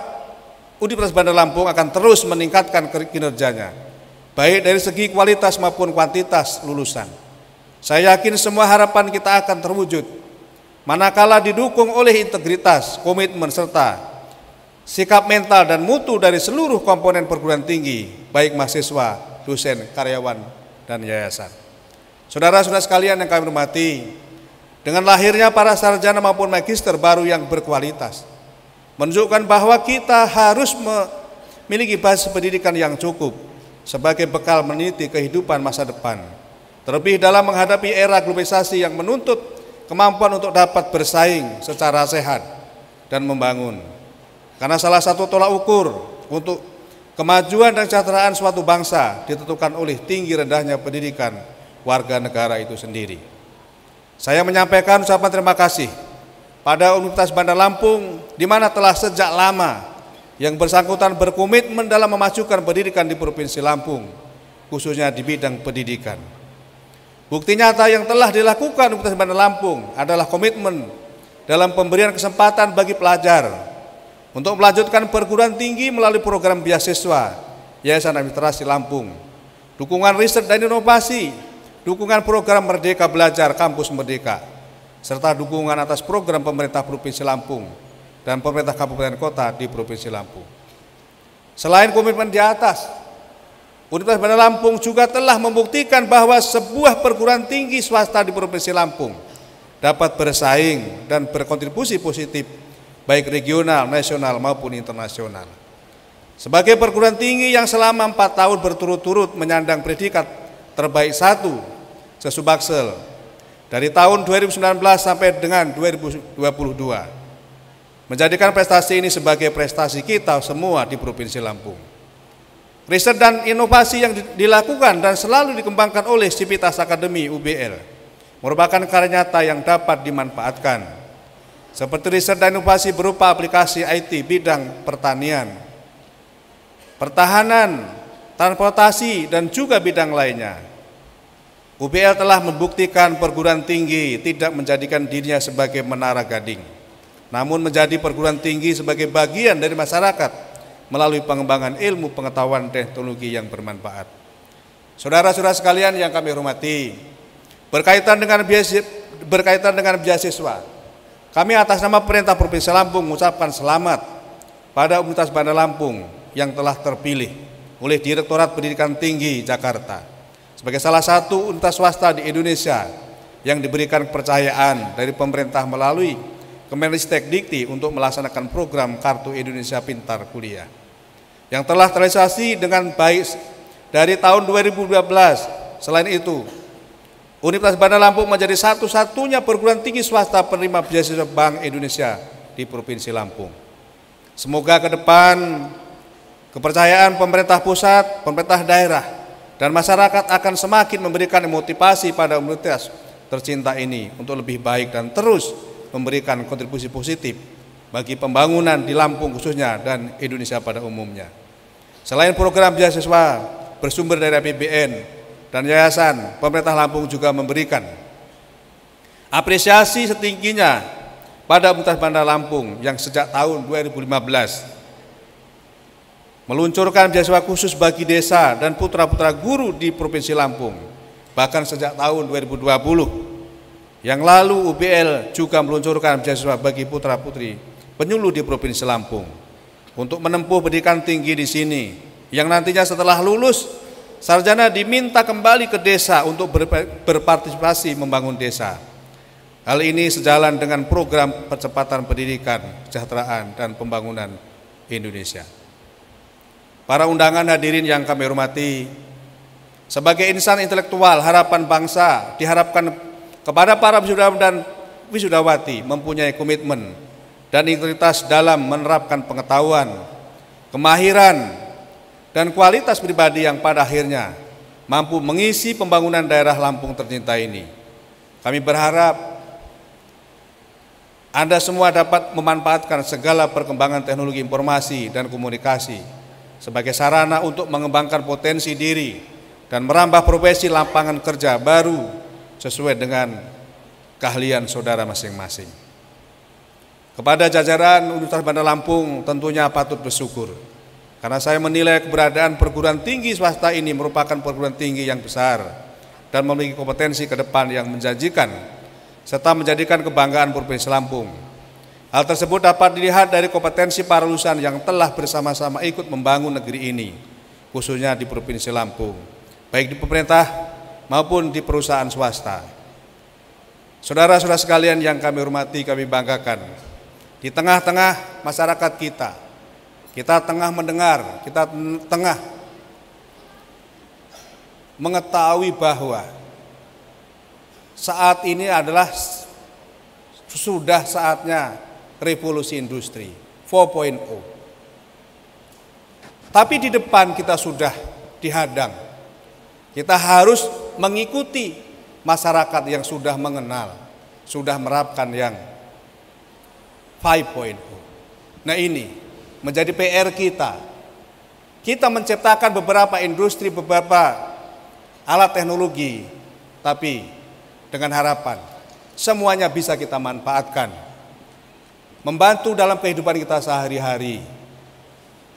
Universitas Bandar Lampung akan terus meningkatkan kinerjanya, baik dari segi kualitas maupun kuantitas lulusan. Saya yakin semua harapan kita akan terwujud manakala didukung oleh integritas, komitmen serta sikap mental dan mutu dari seluruh komponen perguruan tinggi, baik mahasiswa, dosen, karyawan, dan yayasan. Saudara-saudara sekalian yang kami hormati, dengan lahirnya para sarjana maupun magister baru yang berkualitas, menunjukkan bahwa kita harus memiliki basis pendidikan yang cukup sebagai bekal meniti kehidupan masa depan. Terlebih dalam menghadapi era globalisasi yang menuntut kemampuan untuk dapat bersaing secara sehat dan membangun. Karena salah satu tolak ukur untuk kemajuan dan kesejahteraan suatu bangsa ditentukan oleh tinggi rendahnya pendidikan warga negara itu sendiri. Saya menyampaikan ucapan terima kasih pada Universitas Bandar Lampung di mana telah sejak lama yang bersangkutan berkomitmen dalam memajukan pendidikan di Provinsi Lampung khususnya di bidang pendidikan. Bukti nyata yang telah dilakukan Universitas Bandar Lampung adalah komitmen dalam pemberian kesempatan bagi pelajar untuk melanjutkan perguruan tinggi melalui program beasiswa Yayasan Administrasi Lampung, dukungan riset dan inovasi, dukungan program Merdeka Belajar Kampus Merdeka, serta dukungan atas program pemerintah Provinsi Lampung dan pemerintah kabupaten kota di Provinsi Lampung. Selain komitmen di atas, Universitas Bandar Lampung juga telah membuktikan bahwa sebuah perguruan tinggi swasta di Provinsi Lampung dapat bersaing dan berkontribusi positif baik regional, nasional maupun internasional. Sebagai perguruan tinggi yang selama empat tahun berturut-turut menyandang predikat terbaik satu sesubaksel dari tahun 2019 sampai dengan 2022 menjadikan prestasi ini sebagai prestasi kita semua di Provinsi Lampung. Riset dan inovasi yang dilakukan dan selalu dikembangkan oleh Civitas Akademi UBL merupakan karya nyata yang dapat dimanfaatkan. Seperti riset dan inovasi berupa aplikasi IT bidang pertanian, pertahanan, transportasi, dan juga bidang lainnya. UBL telah membuktikan perguruan tinggi tidak menjadikan dirinya sebagai menara gading, namun menjadi perguruan tinggi sebagai bagian dari masyarakat melalui pengembangan ilmu pengetahuan teknologi yang bermanfaat. Saudara-saudara sekalian yang kami hormati, berkaitan dengan berkaitan dengan beasiswa, kami atas nama perintah Provinsi Lampung mengucapkan selamat pada Universitas Bandar Lampung yang telah terpilih oleh Direktorat Pendidikan Tinggi Jakarta sebagai salah satu universitas swasta di Indonesia yang diberikan kepercayaan dari pemerintah melalui Kemenristek Dikti untuk melaksanakan program Kartu Indonesia Pintar Kuliah yang telah terrealisasi dengan baik dari tahun 2012. Selain itu, Universitas Bandar Lampung menjadi satu-satunya perguruan tinggi swasta penerima beasiswa Bank Indonesia di Provinsi Lampung. Semoga ke depan kepercayaan pemerintah pusat, pemerintah daerah, dan masyarakat akan semakin memberikan motivasi pada universitas tercinta ini untuk lebih baik dan terus memberikan kontribusi positif bagi pembangunan di Lampung khususnya dan Indonesia pada umumnya. Selain program beasiswa bersumber dari APBN dan yayasan, pemerintah Lampung juga memberikan apresiasi setingginya pada Universitas Bandar Lampung yang sejak tahun 2015 meluncurkan beasiswa khusus bagi desa dan putra-putra guru di Provinsi Lampung, bahkan sejak tahun 2020. Yang lalu UBL juga meluncurkan beasiswa bagi putra-putri penyuluh di Provinsi Lampung untuk menempuh pendidikan tinggi di sini yang nantinya setelah lulus sarjana diminta kembali ke desa untuk berpartisipasi membangun desa. Hal ini sejalan dengan program percepatan pendidikan, kesejahteraan, dan pembangunan Indonesia. Para undangan hadirin yang kami hormati, sebagai insan intelektual harapan bangsa diharapkan kepada para wisudawan dan wisudawati mempunyai komitmen dan integritas dalam menerapkan pengetahuan, kemahiran, dan kualitas pribadi yang pada akhirnya mampu mengisi pembangunan daerah Lampung tercinta ini. Kami berharap Anda semua dapat memanfaatkan segala perkembangan teknologi informasi dan komunikasi sebagai sarana untuk mengembangkan potensi diri dan merambah profesi lapangan kerja baru sesuai dengan keahlian saudara masing-masing. Kepada jajaran Universitas Bandar Lampung tentunya patut bersyukur karena saya menilai keberadaan perguruan tinggi swasta ini merupakan perguruan tinggi yang besar dan memiliki kompetensi ke depan yang menjanjikan serta menjadikan kebanggaan Provinsi Lampung. Hal tersebut dapat dilihat dari kompetensi para lulusan yang telah bersama-sama ikut membangun negeri ini, khususnya di Provinsi Lampung, baik di pemerintah maupun di perusahaan swasta. Saudara-saudara sekalian yang kami hormati, kami banggakan. Di tengah-tengah masyarakat kita, kita tengah mendengar, kita tengah mengetahui bahwa saat ini adalah sudah saatnya revolusi industri 4.0. Tapi di depan kita sudah dihadang. Kita harus mengikuti masyarakat yang sudah mengenal, sudah merapkan yang 5.0. Nah ini menjadi PR kita. Kita menciptakan beberapa industri, beberapa alat teknologi, tapi dengan harapan semuanya bisa kita manfaatkan. Membantu dalam kehidupan kita sehari-hari.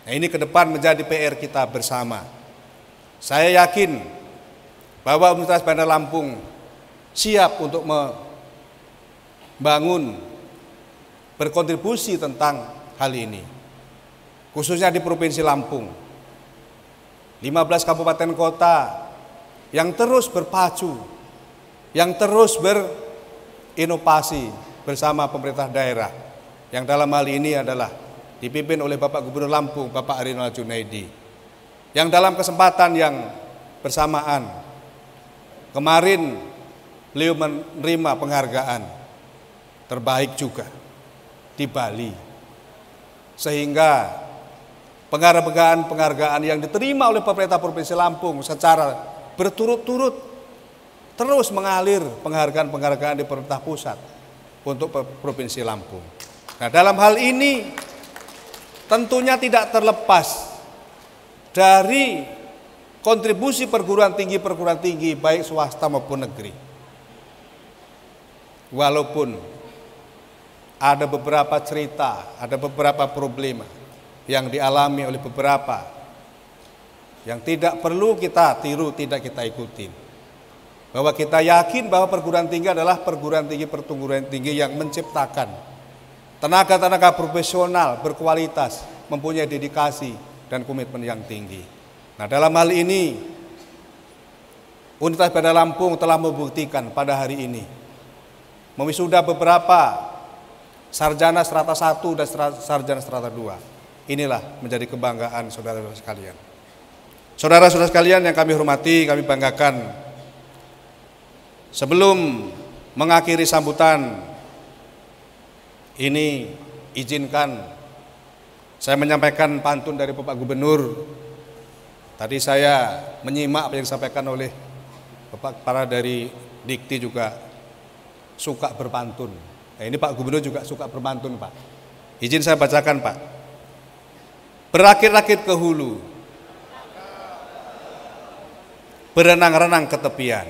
Nah ini ke depan menjadi PR kita bersama. Saya yakin bahwa Universitas Bandar Lampung siap untuk membangun berkontribusi tentang hal ini. Khususnya di Provinsi Lampung. 15 kabupaten kota yang terus berpacu, yang terus berinovasi bersama pemerintah daerah. Yang dalam hal ini adalah dipimpin oleh Bapak Gubernur Lampung, Bapak Arinal Junaidi. Yang dalam kesempatan yang bersamaan Kemarin beliau menerima penghargaan terbaik juga di Bali. Sehingga penghargaan-penghargaan yang diterima oleh pemerintah Provinsi Lampung secara berturut-turut terus mengalir penghargaan-penghargaan di pemerintah pusat untuk Provinsi Lampung. Nah, dalam hal ini tentunya tidak terlepas dari kontribusi perguruan tinggi perguruan tinggi baik swasta maupun negeri. Walaupun ada beberapa cerita, ada beberapa problema yang dialami oleh beberapa yang tidak perlu kita tiru, tidak kita ikutin. Bahwa kita yakin bahwa perguruan tinggi adalah perguruan tinggi pertumbuhan tinggi yang menciptakan tenaga-tenaga profesional berkualitas, mempunyai dedikasi dan komitmen yang tinggi. Nah dalam hal ini Universitas Pada Lampung telah membuktikan pada hari ini memisuda beberapa sarjana strata 1 dan sarjana strata 2. Inilah menjadi kebanggaan saudara-saudara sekalian. Saudara-saudara sekalian yang kami hormati, kami banggakan. Sebelum mengakhiri sambutan ini izinkan saya menyampaikan pantun dari Bapak Gubernur Tadi saya menyimak apa yang disampaikan oleh Bapak para dari Dikti juga suka berpantun. Nah, ini Pak Gubernur juga suka berpantun, Pak. Izin saya bacakan, Pak. Berakit-rakit ke hulu. Berenang-renang ke tepian.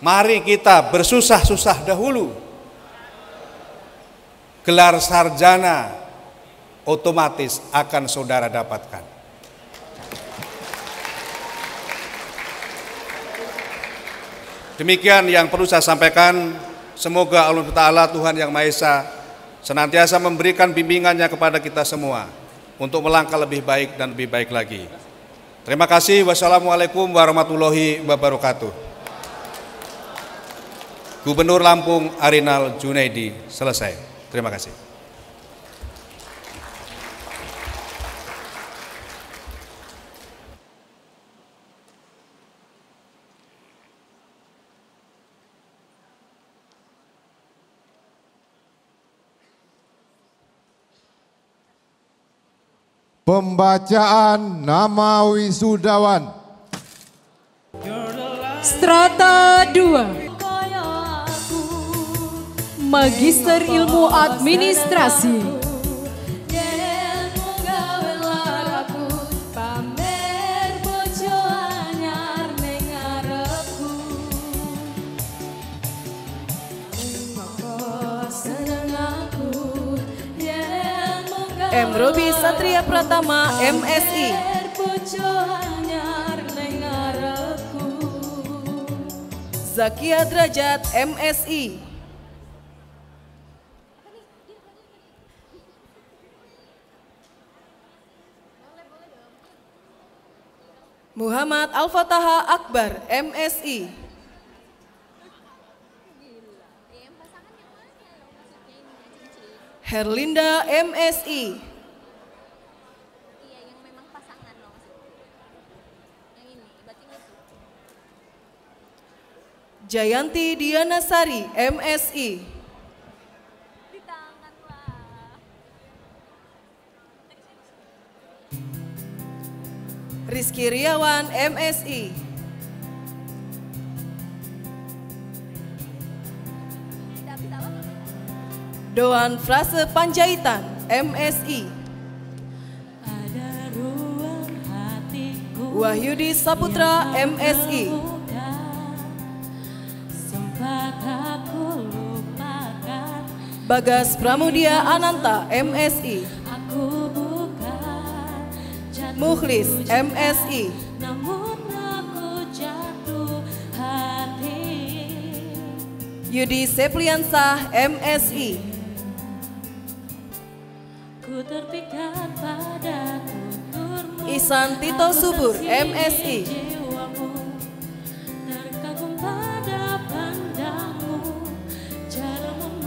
Mari kita bersusah-susah dahulu. Gelar sarjana otomatis akan saudara dapatkan. Demikian yang perlu saya sampaikan. Semoga Allah Taala Tuhan yang Maha Esa senantiasa memberikan bimbingannya kepada kita semua untuk melangkah lebih baik dan lebih baik lagi. Terima kasih. Wassalamualaikum warahmatullahi wabarakatuh. Gubernur Lampung Arinal Junaidi selesai. Terima kasih. Pembacaan nama wisudawan. Strata 2. Magister Ilmu Administrasi. M. Robi Satria Pratama MSI Zakia Derajat MSI Muhammad Al-Fataha Akbar MSI Herlinda MSI Jayanti Dianasari, MSI. Rizky Riawan, MSI. Doan Frase Panjaitan, MSI. Wahyudi Saputra, MSI. Bagas Pramudia Ananta, MSI. Aku bukan jatuh Mukhlis, MSI. Namun aku jatuh hati. Yudi Sepliansa MSI. Ku terpikat pada nurmu. Isan Tito Subur, MSI. Jiwamu, terkagum pada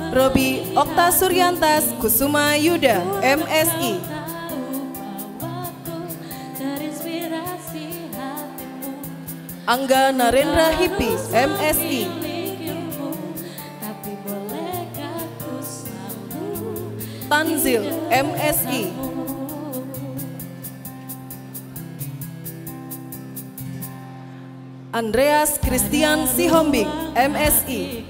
Robi Okta Suryantas Kusuma Yuda MSI Angga Narendra Hipi MSI Tanzil MSI Andreas Christian Sihombing, MSI.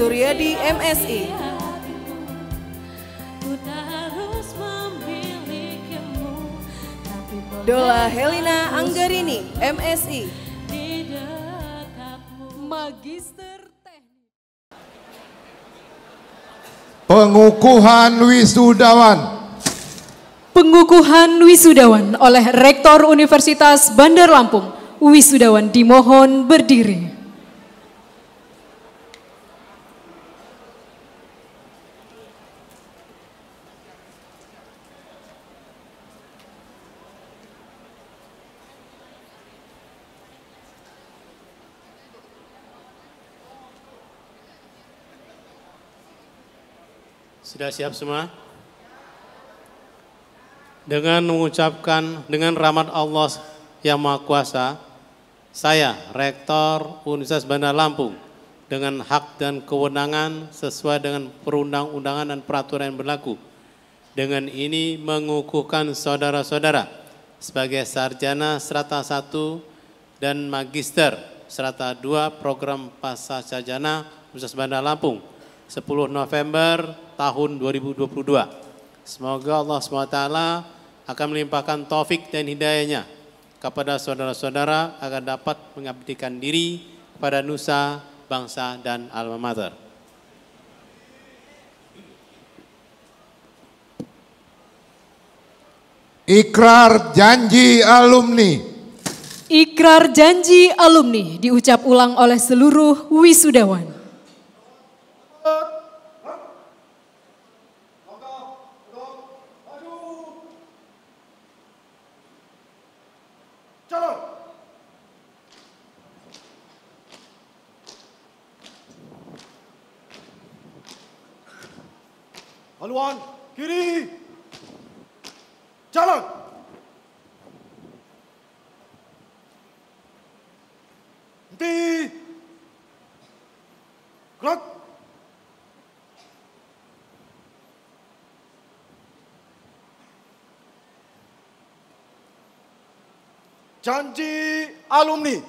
Suryadi MSI. Dola Helena Anggarini MSI. Magister Teknik. Pengukuhan wisudawan. Pengukuhan wisudawan oleh Rektor Universitas Bandar Lampung, wisudawan dimohon berdiri. Sudah siap semua? Dengan mengucapkan dengan rahmat Allah yang Maha Kuasa, saya Rektor Universitas Bandar Lampung dengan hak dan kewenangan sesuai dengan perundang-undangan dan peraturan yang berlaku. Dengan ini mengukuhkan saudara-saudara sebagai sarjana serata Satu dan magister serata Dua program pasca sarjana Universitas Bandar Lampung 10 November tahun 2022. Semoga Allah SWT akan melimpahkan taufik dan hidayahnya kepada saudara-saudara agar dapat mengabdikan diri kepada nusa, bangsa, dan alma mater. Ikrar janji alumni. Ikrar janji alumni diucap ulang oleh seluruh wisudawan. Haluan kiri. Jalan. Henti. Gerak. Janji alumni.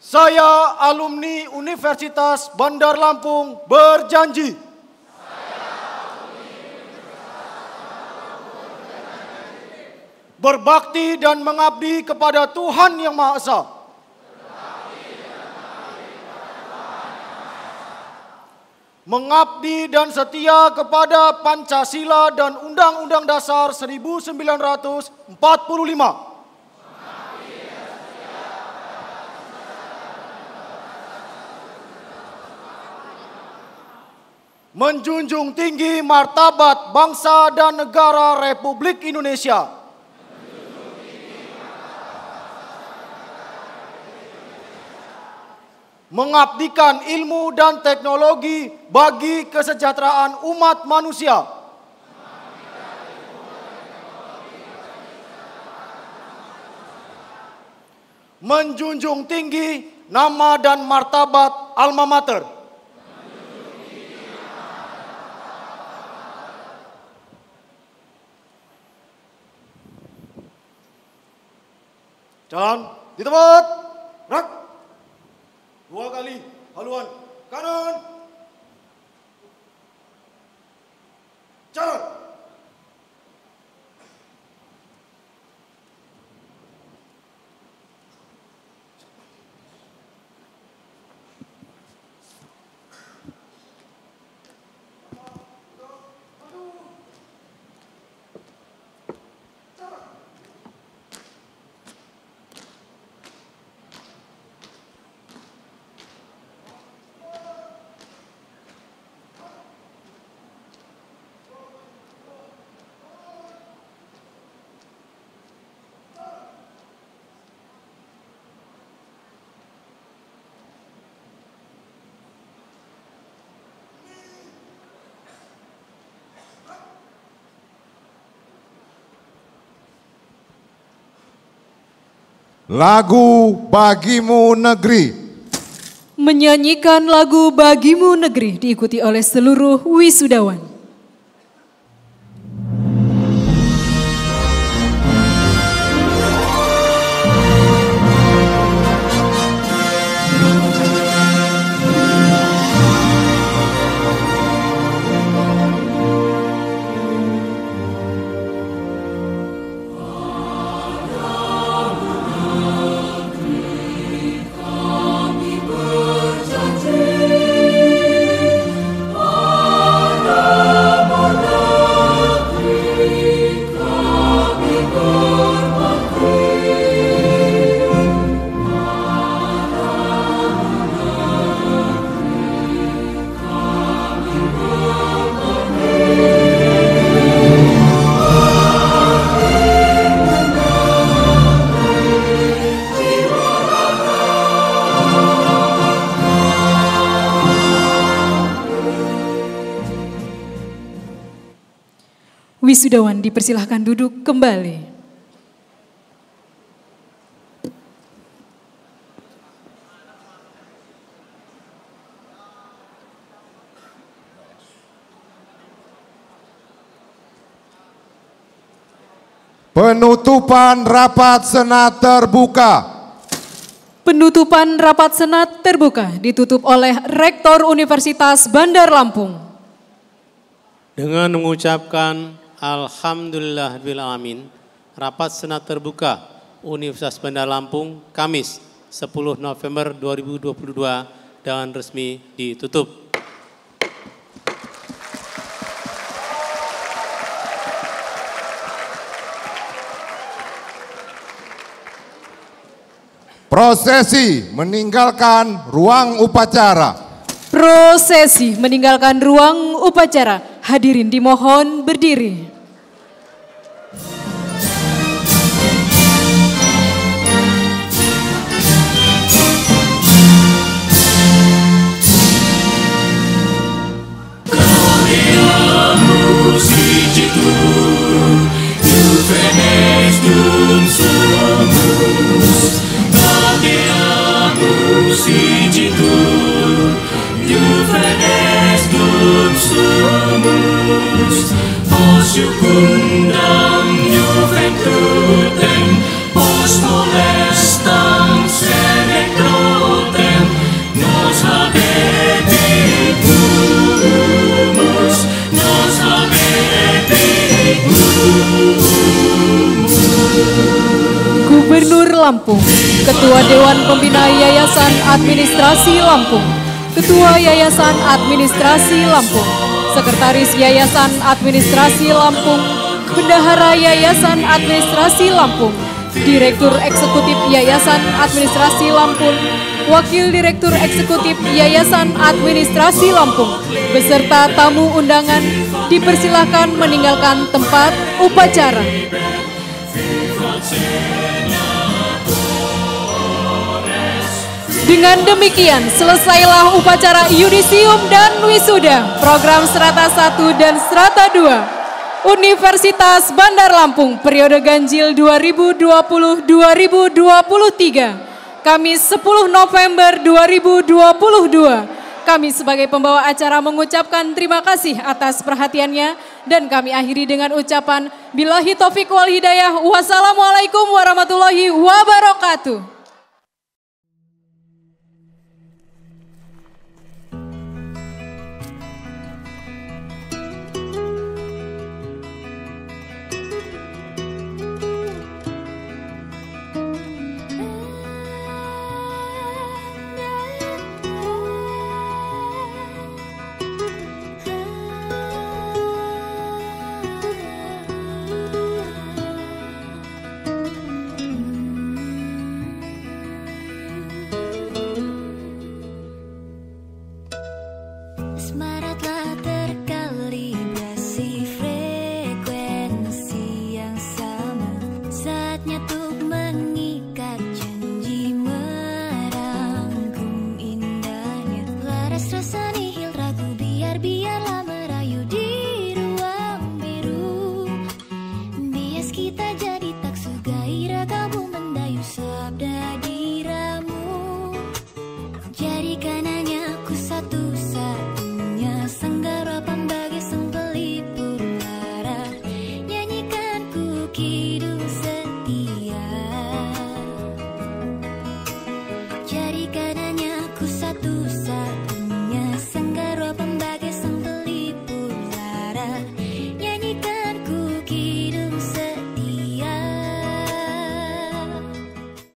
Saya alumni Universitas Bandar Lampung berjanji. Berbakti dan mengabdi kepada Tuhan Yang Maha Esa. mengabdi dan setia kepada Pancasila dan Undang-Undang Dasar 1945. Menjunjung tinggi martabat bangsa dan negara Republik Indonesia. mengabdikan ilmu dan teknologi bagi kesejahteraan umat manusia. Menjunjung tinggi nama dan martabat alma mater. Jalan di tempat. Rak dua kali haluan kanan. Jalan. Lagu Bagimu Negeri. Menyanyikan lagu Bagimu Negeri diikuti oleh seluruh wisudawan. Dewan dipersilahkan duduk kembali. Penutupan rapat senat terbuka. Penutupan rapat senat terbuka ditutup oleh Rektor Universitas Bandar Lampung. Dengan mengucapkan Alhamdulillah bil amin. Rapat Senat Terbuka Universitas Bandar Lampung Kamis 10 November 2022 dengan resmi ditutup. Prosesi meninggalkan ruang upacara. Prosesi meninggalkan ruang upacara. Hadirin dimohon berdiri. todos somos rodeados e de dor e oferece todos somos Vós jucundam e ofertutem Vós molestam, Gubernur Lampung, Ketua Dewan Pembina Yayasan Administrasi Lampung, Ketua Yayasan Administrasi Lampung, Sekretaris Yayasan Administrasi Lampung, Bendahara Yayasan Administrasi Lampung, Direktur Eksekutif Yayasan Administrasi Lampung, Wakil Direktur Eksekutif Yayasan Administrasi Lampung, beserta tamu undangan dipersilahkan meninggalkan tempat upacara. Dengan demikian selesailah upacara Yudisium dan Wisuda program Serata 1 dan Serata 2 Universitas Bandar Lampung periode ganjil 2020-2023 Kamis 10 November 2022 kami sebagai pembawa acara mengucapkan terima kasih atas perhatiannya dan kami akhiri dengan ucapan bilahi Taufiq wal hidayah wassalamualaikum warahmatullahi wabarakatuh